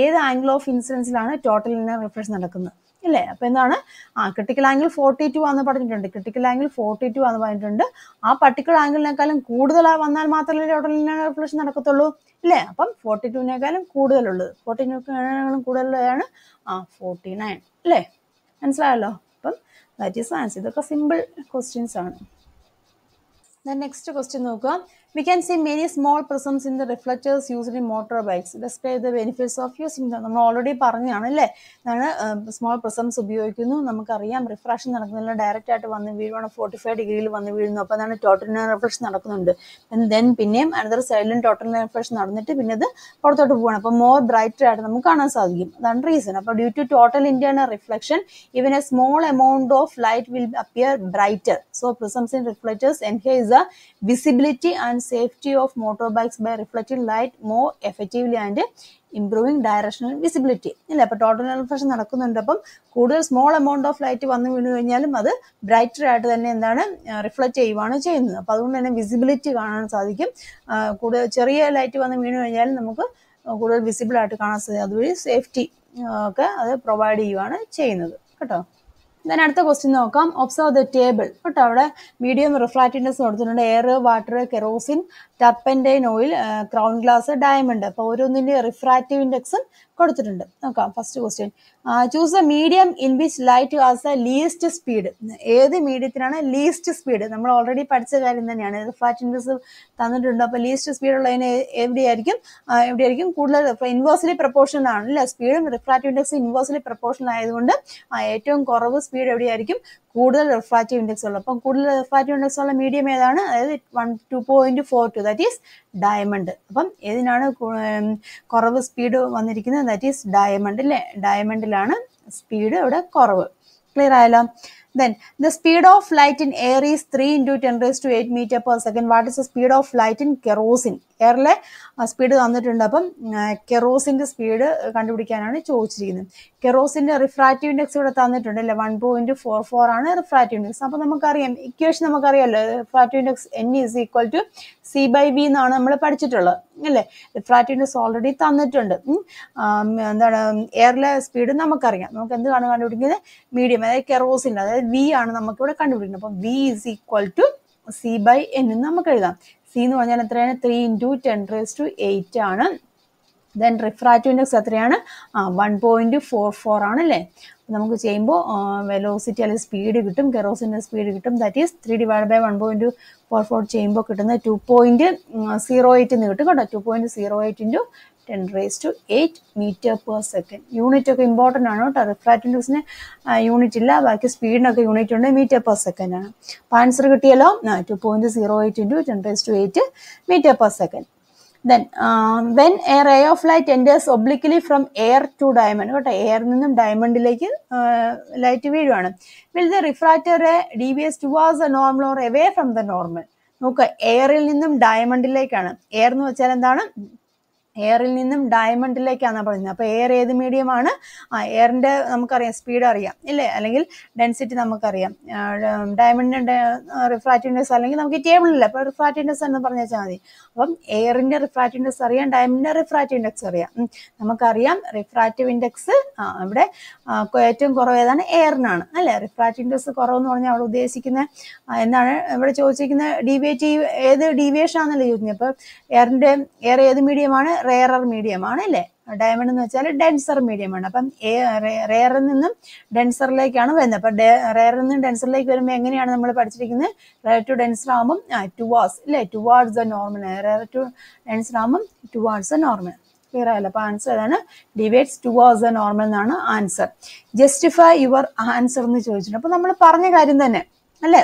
ഏത് ആംഗിൾ ഓഫ് ഇൻസിഡൻസിലാണ് ടോട്ടൽ ലിനിയർ റിഫ്ലക്ഷൻ നടക്കുന്നത് അല്ലേ അപ്പം എന്താണ് ആ ക്രിട്ടിക്കൽ ആംഗിൾ ഫോർട്ടി ടു ആണെന്ന് പറഞ്ഞിട്ടുണ്ട് ക്രിട്ടിക്കൽ ആംഗിൾ ഫോർട്ടി ടു ആണെന്ന് പറഞ്ഞിട്ടുണ്ട് ആ പർട്ടിക്കുലർ ആംഗിളിനേക്കാളും കൂടുതലാ വന്നാൽ മാത്രമേ ടോട്ടൽ ലിനിയർ റിഫ്ലക്ഷൻ നടക്കത്തുള്ളൂ അല്ലേ അപ്പം ഫോർട്ടി ടുവിനേക്കാളും കൂടുതലുള്ളത് ഫോർട്ടി ടുവിനേക്കാളും കൂടുതലുള്ളതാണ് ആ ഫോർട്ടി നയൻ അല്ലേ മനസ്സിലായല്ലോ ദാറ്റ് ഈസ് ആൻസർ ഇതൊക്കെ സിമ്പിൾ ക്വസ്റ്റ്യൻസ് ആണ് ദ നെക്സ്റ്റ് ക്വസ്റ്റ്യൻ നോക്കുക we can many small small in in the reflectors in motor motorbikes display the benefits of using them നമ്മൾ ഓൾറെഡി പറഞ്ഞതാണ് അല്ലേ അതാണ് സ്മോൾ പ്രിസംസ് ഉപയോഗിക്കുന്നു നമുക്കറിയാം റിഫ്രാക്ഷൻ നടക്കുന്നില്ല ഡയറക്റ്റ് ആയിട്ട് വന്ന് വീഴുവാണ് ഫോർട്ടി ഫൈവ് ഡിഗ്രിയിൽ വന്ന് വീഴുന്നു അപ്പോൾ അതാണ് ടോട്ടൽ റിഫ്ലക്ഷൻ നടക്കുന്നുണ്ട് ദെൻ പിന്നെയും അനദർ സൈഡിലും ടോട്ടൽ റിഫ്ലക്ഷൻ നടന്നിട്ട് പിന്നെ അത് പുറത്തോട്ട് പോകണം അപ്പോൾ മോർ ബ്രൈറ്റർ ആയിട്ട് നമുക്ക് കാണാൻ സാധിക്കും അതാണ് റീസൺ അപ്പോൾ due to total internal reflection even a small amount of light will appear brighter so prisms in reflectors enhance the visibility and safety of motorbikes by reflected light more effectively and improving directional visibility ഇല്ല അപ്പോൾ total reflection നടക്കുന്നുണ്ട് അപ്പം കൂടുതൽ small amount of light വന്നു വീണു കഴിഞ്ഞാലും അത് brighter ആയിട്ട് തന്നെ എന്താണ് റിഫ്ലക്റ്റ് ചെയ്യുവാണ് ചെയ്യുന്നത് അപ്പോൾ അതുകൊണ്ട് തന്നെ വിസിബിലിറ്റി കാണാൻ സാധിക്കും കൂടുതൽ ചെറിയ ലൈറ്റ് വന്ന് വീണു കഴിഞ്ഞാലും നമുക്ക് കൂടുതൽ വിസിബിൾ ആയിട്ട് കാണാൻ സാധിക്കും അതുവഴി സേഫ്റ്റി ഒക്കെ അത് പ്രൊവൈഡ് ചെയ്യുവാണ് ചെയ്യുന്നത് കേട്ടോ ദെൻ അടുത്ത ക്വസ്റ്റ്യൻ നോക്കാം ഒബ്സർവ് ദ ടേബിൾ കേട്ടോ അവിടെ മീഡിയം റിഫ്രാക്റ്റീവ്നെസ് കൊടുത്തിട്ടുണ്ട് air water kerosene turpentine oil crown glass diamond അപ്പോൾ ഓരോന്നിൻ്റെ റിഫ്രാക്റ്റീവ് ഇൻഡെക്സും കൊടുത്തിട്ടുണ്ട് നോക്കാം first question choose a medium in which light has a least speed ഏത് മീഡിയത്തിനാണ് ലീസ്റ്റ് സ്പീഡ് നമ്മൾ ഓൾറെഡി പഠിച്ച കാര്യം തന്നെയാണ് ഫ്ലാറ്റ് ഇൻവേഴ്സ് തന്നിട്ടുണ്ട് അപ്പോൾ ലീസ്റ്റ് സ്പീഡ് ഉള്ളതിന് എവിടെയായിരിക്കും എവിടെയായിരിക്കും കൂടുതൽ ഇൻവേഴ്സിലി പ്രപ്പോർഷൻ ആണ് അല്ലേ സ്പീഡും റിഫ്രാക്റ്റീവ് ഇൻഡെക്സ് ഇൻവേഴ്സിലി പ്രപ്പോർഷൻ ആയതുകൊണ്ട് ഏറ്റവും കുറവ് സ്പീഡ് എവിടെയായിരിക്കും കൂടുതൽ റിഫ്രാക്റ്റീവ് ഇൻഡെക്സ് അപ്പം കൂടുതൽ റിഫ്രാക്റ്റീവ് ഇൻഡെക്സ് ഉള്ള മീഡിയം ഏതാണ് അതായത് one two point four two that is diamond അപ്പം ഏതിനാണ് കുറവ് സ്പീഡ് വന്നിരിക്കുന്നത് ദാറ്റ് ഈസ് ഡയമണ്ട് അല്ലേ ഡയമണ്ടിലാണ് സ്പീഡ് ഇവിടെ കുറവ് ക്ലിയർ ആയല്ലോ then the speed of light in air is three into ten raise to eight metre per second what is the speed of light in kerosene എയറിലെ speed തന്നിട്ടുണ്ട് അപ്പം കെറോസിൻ്റെ speed കണ്ടുപിടിക്കാനാണ് ചോദിച്ചിരിക്കുന്നത് കെറോസിൻ്റെ refractive index ഇവിടെ തന്നിട്ടുണ്ട് അല്ലേ വൺ പോയിൻറ്റ് ഫോർ ഫോർ ആണ് refractive index അപ്പോൾ നമുക്കറിയാം ഇക്വേഷൻ നമുക്കറിയാമല്ലോ refractive index n is equal to c by v എന്നാണ് നമ്മൾ പഠിച്ചിട്ടുള്ളത് അല്ലേ റിഫ്രാക്റ്റീവ്നെസ് ഓൾറെഡി തന്നിട്ടുണ്ട് എന്താണ് എയറിലെ സ്പീഡ് നമുക്കറിയാം നമുക്ക് എന്താണ് കണ്ടുപിടിക്കുന്നത് മീഡിയം അതായത് കെറോസിൻ അതായത് വി ആണ് നമുക്കിവിടെ കണ്ടുപിടിക്കുന്നത് അപ്പം v is equal to c by n എന്ന് നമുക്ക് എഴുതാം സി എന്ന് പറഞ്ഞാൽ എത്രയാണ് three into ten raise to eight ആണ് ദെൻ റിഫ്രാറ്റീവ് ഇൻഡെക്സ് എത്രയാണ് വൺ പോയിൻറ്റ് ഫോർ ഫോർ ആണ് അല്ലേ നമുക്ക് ചെയ്യുമ്പോൾ വെലോസിറ്റി അല്ലെങ്കിൽ സ്പീഡ് കിട്ടും കെറോസിൻ്റെ സ്പീഡ് കിട്ടും that is three divide by one point four four ചെയ്യുമ്പോൾ കിട്ടുന്ന ടു പോയിൻറ്റ് സീറോ എയ്റ്റ് എന്ന് കിട്ടും കേട്ടോ two point zero eight into ten raise to eight metre per second unit ഒക്കെ ഇമ്പോർട്ടൻ്റ് ആണ് കേട്ടോ റിഫ്രാക്റ്റ് ഇൻഡെക്സിന് യൂണിറ്റ് ഇല്ല ബാക്കി സ്പീഡിനൊക്കെ യൂണിറ്റ് ഉണ്ട് മീറ്റർ പെർ സെക്കൻഡ് ആണ് അപ്പോൾ ആൻസർ കിട്ടിയല്ലോ two point zero eight into ten raise to eight metre per second then when a ray of light enters obliquely from air to diamond കേട്ടോ എയറിൽ നിന്നും ഡയമണ്ടിലേക്ക് ലൈറ്റ് uh, വീഴുവാണ് will the refracted a towards the normal or away from the normal നോക്കുക എയറിൽ നിന്നും ഡയമണ്ടിലേക്കാണ് air എന്ന് വെച്ചാൽ എന്താണ് എയറിൽ നിന്നും ഡയമണ്ടിലേക്കാണ് പറയുന്നത് അപ്പോൾ എയർ ഏത് മീഡിയമാണ് ആ എയറിൻ്റെ നമുക്കറിയാം സ്പീഡ് അറിയാം ഇല്ലേ അല്ലെങ്കിൽ ഡെൻസിറ്റി നമുക്കറിയാം ഡയമണ്ടിൻ്റെ റിഫ്രാക്റ്റീവ്നെസ് അല്ലെങ്കിൽ നമുക്ക് ടേബിളില്ല അപ്പോൾ റിഫ്രാക്റ്റീവ് എന്ന് പറഞ്ഞാൽ വെച്ചാൽ മതി അപ്പം എയറിൻ്റെ റിഫ്രാക്റ്റീവ് അറിയാം ഡയമണ്ടിൻ്റെ റിഫ്രാക്റ്റീവ് അറിയാം നമുക്കറിയാം റിഫ്രാക്റ്റീവ് ഇൻഡെക്സ് ഇവിടെ ഏറ്റവും കുറവ് ഏതാണ് എയറിനാണ് അല്ലേ റിഫ്രാക്റ്റീവ് ഇൻഡെക്സ് കുറവെന്ന് പറഞ്ഞാൽ അവിടെ ഉദ്ദേശിക്കുന്ന എന്താണ് ഇവിടെ ചോദിച്ചിരിക്കുന്ന ഡീവിയേറ്റ് ഏത് ഡീവിയേഷൻ ആണെന്നല്ലേ ചോദിച്ചത് അപ്പോൾ എയറിൻ്റെ എയർ ഏത് മീഡിയമാണ് റെയറർ മീഡിയമാണ് അല്ലേ ഡയമണ്ട് എന്ന് വെച്ചാൽ ഡെൻസർ മീഡിയമാണ് അപ്പം റേറിൽ നിന്നും ഡെൻസറിലേക്കാണ് വരുന്നത് അപ്പം റേറിൽ നിന്നും ഡെൻസറിലേക്ക് വരുമ്പോൾ എങ്ങനെയാണ് നമ്മൾ പഠിച്ചിരിക്കുന്നത് റേർ ടു ഡെൻസർ ആകുമ്പം ടുവാർഡ്സ് അല്ലേ towards the normal rare to denser ആകുമ്പം ടുവാർഡ്സ് ദ നോർമൽ ക്ലിയർ ആയല്ലോ അപ്പോൾ ആൻസർ ഏതാണ് deviates towards the normal എന്നാണ് ആൻസർ ജസ്റ്റിഫൈ യുവർ ആൻസർ എന്ന് ചോദിച്ചിട്ടുണ്ട് അപ്പോൾ നമ്മൾ പറഞ്ഞ കാര്യം തന്നെ അല്ലേ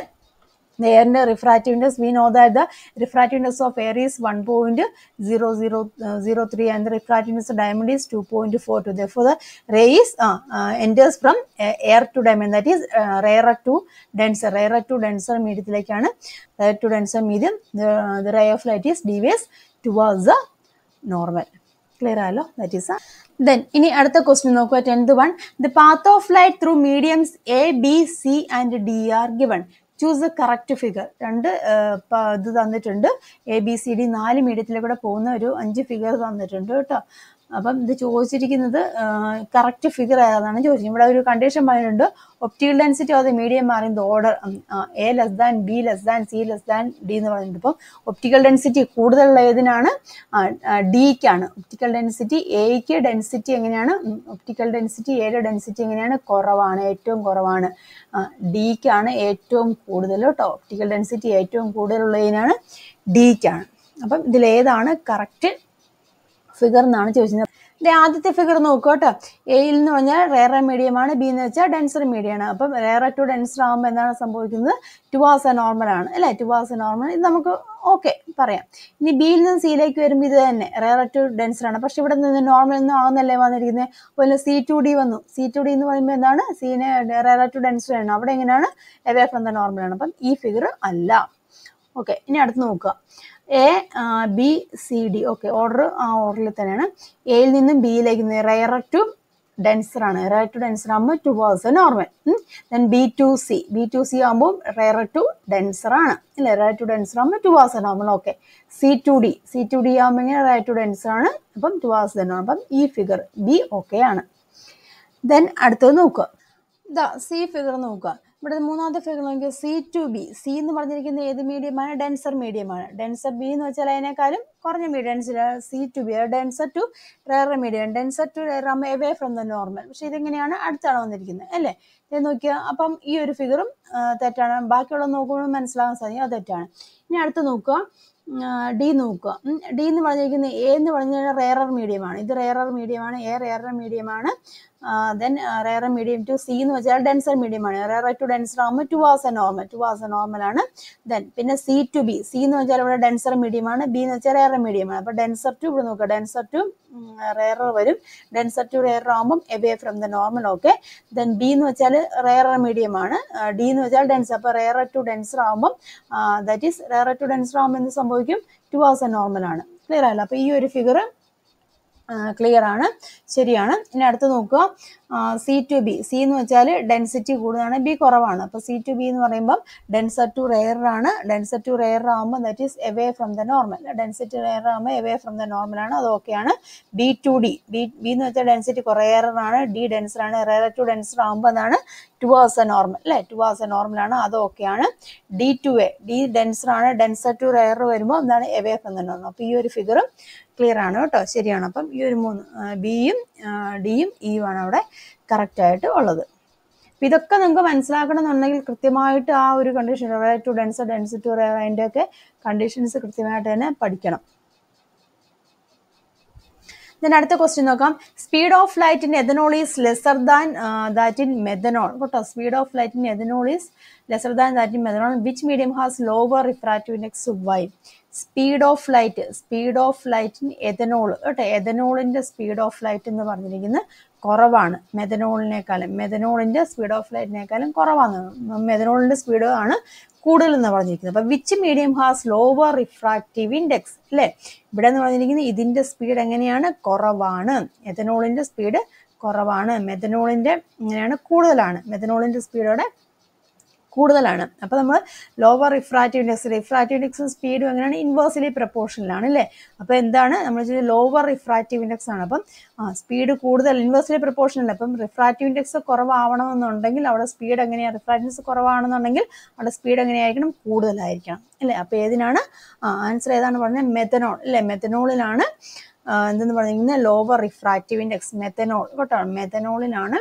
the air refractiveness we know that the refractiveness of air is 1.0003 uh, and the refractiveness of diamond is 2.42 therefore the ray is uh, uh, enters from uh, air to diamond that is uh, rarer to denser rarer to denser medium to denser medium the, the ray of light is deviates towards the normal clear ആയല്ലോ That is is uh, Then, in the question നോക്കുക tenth one the path of light through mediums A B C and choose the correct figure രണ്ട് ഇത് തന്നിട്ടുണ്ട് A B C D നാല് മീഡിയത്തിലൂടെ പോകുന്ന ഒരു അഞ്ച് figure തന്നിട്ടുണ്ട് കേട്ടോ അപ്പം ഇത് ചോദിച്ചിരിക്കുന്നത് കറക്റ്റ് ഫിഗർ ഏതാണ് ചോദിച്ചത് ഇവിടെ ഒരു കണ്ടീഷൻ പറഞ്ഞിട്ടുണ്ട് optical density of the medium മാറിങ് the order A less than B less than C less than D എന്ന് പറഞ്ഞിട്ടുണ്ട് ഇപ്പം ഒപ്റ്റിക്കൽ ഡെൻസിറ്റി കൂടുതലുള്ള ഏതിനാണ് ഡിക്കാണ് ഒപ്റ്റിക്കൽ ഡെൻസിറ്റി എക്ക് ഡെൻസിറ്റി എങ്ങനെയാണ് ഒപ്റ്റിക്കൽ ഡെൻസിറ്റി എയുടെ ഡെൻസിറ്റി എങ്ങനെയാണ് കുറവാണ് ഏറ്റവും കുറവാണ് ഡിക്കാണ് ഏറ്റവും കൂടുതൽ കേട്ടോ ഒപ്റ്റിക്കൽ ഡെൻസിറ്റി ഏറ്റവും കൂടുതലുള്ളതിനാണ് ഡിക്കാണ് അപ്പം ഇതിലേതാണ് കറക്റ്റ് ഫിഗർ എന്നാണ് ചോദിച്ചത് ഇതിലെ ആദ്യത്തെ ഫിഗർ നോക്കുക കേട്ടോ എയിൽ എന്ന് പറഞ്ഞാൽ റേറ മീഡിയമാണ് ബി എന്ന് വെച്ചാൽ ഡെൻസർ മീഡിയമാണ് അപ്പം റേറെ ടു ഡെൻസർ ആകുമ്പോൾ എന്താണ് സംഭവിക്കുന്നത് ടു ആസ് നോർമലാണ് അല്ലേ ടു ആസ് നോർമൽ ഇത് നമുക്ക് ഓക്കെ പറയാം ഇനി ബിയിൽ നിന്ന് സിയിലേക്ക് വരുമ്പോൾ ഇത് തന്നെ റേറ ടു ഡെൻസറാണ് പക്ഷെ ഇവിടെ നിന്ന് നോർമൽ ഒന്നും ആകുന്നല്ലേ വന്നിരിക്കുന്നത് അതുപോലെ സി ടു ഡി വന്നു സി ടു ഡി എന്ന് പറയുമ്പോൾ എന്താണ് സീനെ റേറ ടു ഡെൻസർ ആണ് അവിടെ എങ്ങനെയാണ് എവേ ഫ്രം ദ നോർമലാണ് അപ്പം ഈ ഫിഗർ അല്ല ഓക്കെ ഇനി അടുത്ത് നോക്കുക A B C D okay order ആ ഓർഡറിൽ തന്നെയാണ് എയിൽ നിന്നും ബിയിലേക്ക് റയർ ടു ഡെൻസർ ആണ് റയർ ടു ഡെൻസർ ആകുമ്പോൾ towards normal then B to C B to C ആകുമ്പോൾ റയർ ടു ഡെൻസർ ആണ് അല്ലേ റയർ ടു ഡെൻസർ ആകുമ്പോൾ towards normal okay C to D C to D ആകുമ്പോൾ rare to denser ആണ് അപ്പം towards തന്നെ അപ്പം ഈ ഫിഗർ ബി ഓക്കെ ആണ് ദെൻ അടുത്തത് നോക്കുക ഇതാ സി ഫിഗർ നോക്കുക ഇവിടെ മൂന്നാമത്തെ ഫിഗർ നോക്കിയാൽ സി ടു ബി സി എന്ന് പറഞ്ഞിരിക്കുന്ന ഏത് മീഡിയമാണ് ഡെൻസർ മീഡിയമാണ് ഡെൻസർ ബി എന്ന് വെച്ചാൽ അതിനേക്കാളും കുറഞ്ഞ medium C to B denser to rarer medium denser to rarer ആകുമ്പോൾ എവേ ഫ്രം ദ നോർമൽ പക്ഷേ ഇതെങ്ങനെയാണ് അടുത്താണ് വന്നിരിക്കുന്നത് അല്ലേ ഇത് നോക്കിയാൽ അപ്പം ഈ ഒരു ഫിഗറും തെറ്റാണ് ബാക്കിയുള്ള നോക്കുമ്പോൾ മനസ്സിലാകാൻ സാധിക്കും അത് തെറ്റാണ് ഇനി അടുത്ത് നോക്കുക ഡി നോക്കുക ഡി എന്ന് പറഞ്ഞിരിക്കുന്നത് എ എന്ന് പറഞ്ഞു കഴിഞ്ഞാൽ റേറർ മീഡിയമാണ് ഇത് റേറർ മീഡിയമാണ് എ റേറർ മീഡിയമാണ് then rare medium to C എന്ന് വെച്ചാൽ ഡെൻസർ മീഡിയം ആണ് റയർ ടു ഡെൻസർ ആകുമ്പോൾ towards a normal towards a normal ആണ് ദെൻ പിന്നെ സി ടു ബി സി എന്ന് വെച്ചാൽ ഇവിടെ ഡെൻസർ മീഡിയം ആണ് ബി എന്ന് വെച്ചാൽ റയർ മീഡിയം ആണ് അപ്പോൾ ഡെൻസർ ടു ഇവിടെ നോക്കുക ഡെൻസർ ടു റയറർ വരും ഡെൻസർ ടു റയർ ആകുമ്പം away from the normal okay then B എന്ന് വെച്ചാൽ റയറർ മീഡിയം ആണ് ഡി എന്ന് വെച്ചാൽ ഡെൻസർ അപ്പോൾ റയറർ ടു ഡെൻസർ ആകുമ്പം that is rarer to denser ആകുമ്പോൾ എന്ത് സംഭവിക്കും ടു ആസ് എ നോർമൽ ആണ് ക്ലിയർ ആയല്ലോ അപ്പോൾ ഈ ഒരു ഫിഗർ ക്ലിയർ ആണ് ശരിയാണ് ഇനി അടുത്ത് നോക്കുക സി ടു ബി സി എന്ന് വെച്ചാൽ ഡെൻസിറ്റി കൂടുതലാണ് ബി കുറവാണ് അപ്പോൾ സി ടു ബി എന്ന് പറയുമ്പോൾ ഡെൻസർ ടു ആണ് ഡെൻസർ ടു റെയർ ആകുമ്പോൾ that is away from the normal density rare ആകുമ്പോൾ എവേ ഫ്രം ദ ആണ് അത് ഓക്കെയാണ് B to D B B എന്ന് വെച്ചാൽ ഡെൻസിറ്റി ആണ് ഡി ആണ് റെയർ ടു ഡെൻസർ ആകുമ്പോൾ അതാണ് ടു ആസ് എ നോർമൽ അല്ലേ ടു ആസ് എ ആണ് അത് ഓക്കെയാണ് ഡി ടു എ ഡി ആണ് ഡെൻസർ ടു റെയർ വരുമ്പോൾ എന്താണ് എവേ ഫ്രം ദ നോർമൽ അപ്പോൾ ഈ ഒരു ഫിഗറും ക്ലിയർ ആണ് കേട്ടോ ശരിയാണ് അപ്പം ഈ ഒരു മൂന്ന് ബിയും ഡിയും ഇയും e ആണ് അവിടെ കറക്റ്റായിട്ട് ഉള്ളത് അപ്പം ഇതൊക്കെ നിങ്ങൾക്ക് മനസ്സിലാക്കണം എന്നുണ്ടെങ്കിൽ കൃത്യമായിട്ട് ആ ഒരു condition rare to dense dense to rare അതിൻ്റെ ഒക്കെ കണ്ടീഷൻസ് കൃത്യമായിട്ട് തന്നെ പഠിക്കണം ഞാൻ അടുത്ത ക്വസ്റ്റ്യൻ നോക്കാം സ്പീഡ് ഓഫ് ലൈറ്റിൻ്റെ ethanol is lesser than that in methanol കേട്ടോ സ്പീഡ് ഓഫ് ലൈറ്റിൻ്റെ ethanol is lesser than that in which medium has lower refractive index why speed of light speed of ലൈറ്റിന് എഥനോൾ കേട്ടെ എഥനോളിൻ്റെ speed of light എന്ന് പറഞ്ഞിരിക്കുന്നത് കുറവാണ് മെഥനോളിനേക്കാളും മെഥനോളിൻ്റെ speed of ലൈറ്റിനേക്കാളും കുറവാണ് മെഥനോളിൻ്റെ speed ആണ് കൂടുതൽ എന്ന് പറഞ്ഞിരിക്കുന്നത് അപ്പം which medium has lower refractive index അല്ലേ ഇവിടെ എന്ന് പറഞ്ഞിരിക്കുന്നത് ഇതിൻ്റെ സ്പീഡ് എങ്ങനെയാണ് കുറവാണ് എഥനോളിൻ്റെ സ്പീഡ് കുറവാണ് മെഥനോളിൻ്റെ എങ്ങനെയാണ് കൂടുതലാണ് മെഥനോളിൻ്റെ സ്പീഡോടെ കൂടുതലാണ് അപ്പോൾ നമ്മൾ ലോവർ റിഫ്രാക്റ്റീവ് ഇൻഡെക്സ് റിഫ്രാക്റ്റീവ് ഇൻഡെക്സും സ്പീഡും എങ്ങനെയാണ് ഇൻവേഴ്സിലി പ്രപ്പോർഷനിലാണ് അല്ലേ അപ്പോൾ എന്താണ് നമ്മൾ ലോവർ റിഫ്രാക്റ്റീവ് ഇൻഡെക്സ് ആണ് അപ്പം സ്പീഡ് കൂടുതൽ ഇൻവേഴ്സിലി പ്രപ്പോർഷനല്ല അപ്പം റിഫ്രാക്റ്റീവ് ഇൻഡെക്സ് കുറവാവണമെന്നുണ്ടെങ്കിൽ അവിടെ സ്പീഡ് എങ്ങനെയാണ് റിഫ്രാക്റ്റീവ് കുറവാണെന്നുണ്ടെങ്കിൽ അവിടെ സ്പീഡ് എങ്ങനെയായിരിക്കണം കൂടുതലായിരിക്കണം അല്ലേ അപ്പോൾ ഏതിനാണ് ആൻസർ ഏതാണ് പറഞ്ഞത് മെത്തനോൾ അല്ലേ മെത്തനോളിലാണ് എന്തെന്ന് പറഞ്ഞു കഴിഞ്ഞാൽ ലോവർ റിഫ്രാക്റ്റീവ് ഇൻഡെക്സ് മെത്തനോൾ കേട്ടോ മെത്തനോളിനാണ്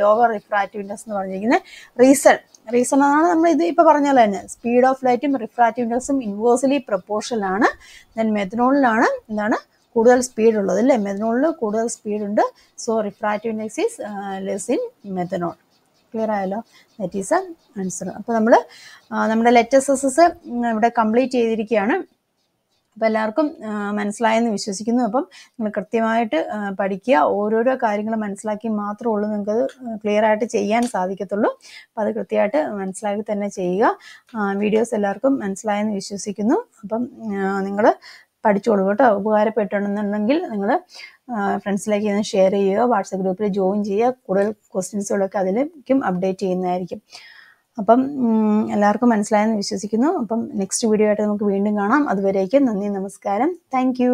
ലോവർ റിഫ്രാക്റ്റീവ് ഇൻഡെക്സ് എന്ന് പറഞ്ഞിരിക്കുന്നത് റീസൺ റീസൺ എന്നാണ് നമ്മൾ ഇത് ഇപ്പോൾ പറഞ്ഞാൽ തന്നെ സ്പീഡ് ഓഫ് ലൈറ്റും റിഫ്രാക്റ്റീവ് ഇൻഡെക്സും ഇൻവേഴ്സലി പ്രപ്പോർഷനാണ് ദെൻ മെത്തനോളിലാണ് എന്താണ് കൂടുതൽ സ്പീഡ് ഉള്ളത് അല്ലേ മെത്തനോളിൽ കൂടുതൽ സ്പീഡുണ്ട് so refractive index is less in methanol clear ആയല്ലോ ദറ്റ് ഈസ് ആൻസർ അപ്പോൾ നമ്മൾ നമ്മുടെ ലെറ്റസസസ് ഇവിടെ കംപ്ലീറ്റ് ചെയ്തിരിക്കുകയാണ് അപ്പം എല്ലാവർക്കും മനസ്സിലായെന്ന് വിശ്വസിക്കുന്നു അപ്പം നിങ്ങൾ കൃത്യമായിട്ട് പഠിക്കുക ഓരോരോ കാര്യങ്ങൾ മനസ്സിലാക്കി മാത്രമേ ഉള്ളൂ നിങ്ങൾക്കത് ക്ലിയർ ആയിട്ട് ചെയ്യാൻ സാധിക്കത്തുള്ളൂ അപ്പം അത് കൃത്യമായിട്ട് മനസ്സിലാക്കി തന്നെ ചെയ്യുക വീഡിയോസ് എല്ലാവർക്കും മനസ്സിലായെന്ന് വിശ്വസിക്കുന്നു അപ്പം നിങ്ങൾ പഠിച്ചോളൂ കേട്ടോ ഉപകാരപ്പെട്ടുണ്ടെന്നുണ്ടെങ്കിൽ നിങ്ങൾ ഫ്രണ്ട്സിലേക്ക് ഷെയർ ചെയ്യുക വാട്സപ്പ് ഗ്രൂപ്പിൽ ജോയിൻ ചെയ്യുക കൂടുതൽ ക്വസ്റ്റ്യൻസുകളൊക്കെ അതിലേക്കും അപ്ഡേറ്റ് ചെയ്യുന്നതായിരിക്കും അപ്പം എല്ലാവർക്കും മനസ്സിലായെന്ന് വിശ്വസിക്കുന്നു അപ്പം നെക്സ്റ്റ് വീഡിയോ ആയിട്ട് നമുക്ക് വീണ്ടും കാണാം അതുവരേക്കും നന്ദി നമസ്കാരം താങ്ക്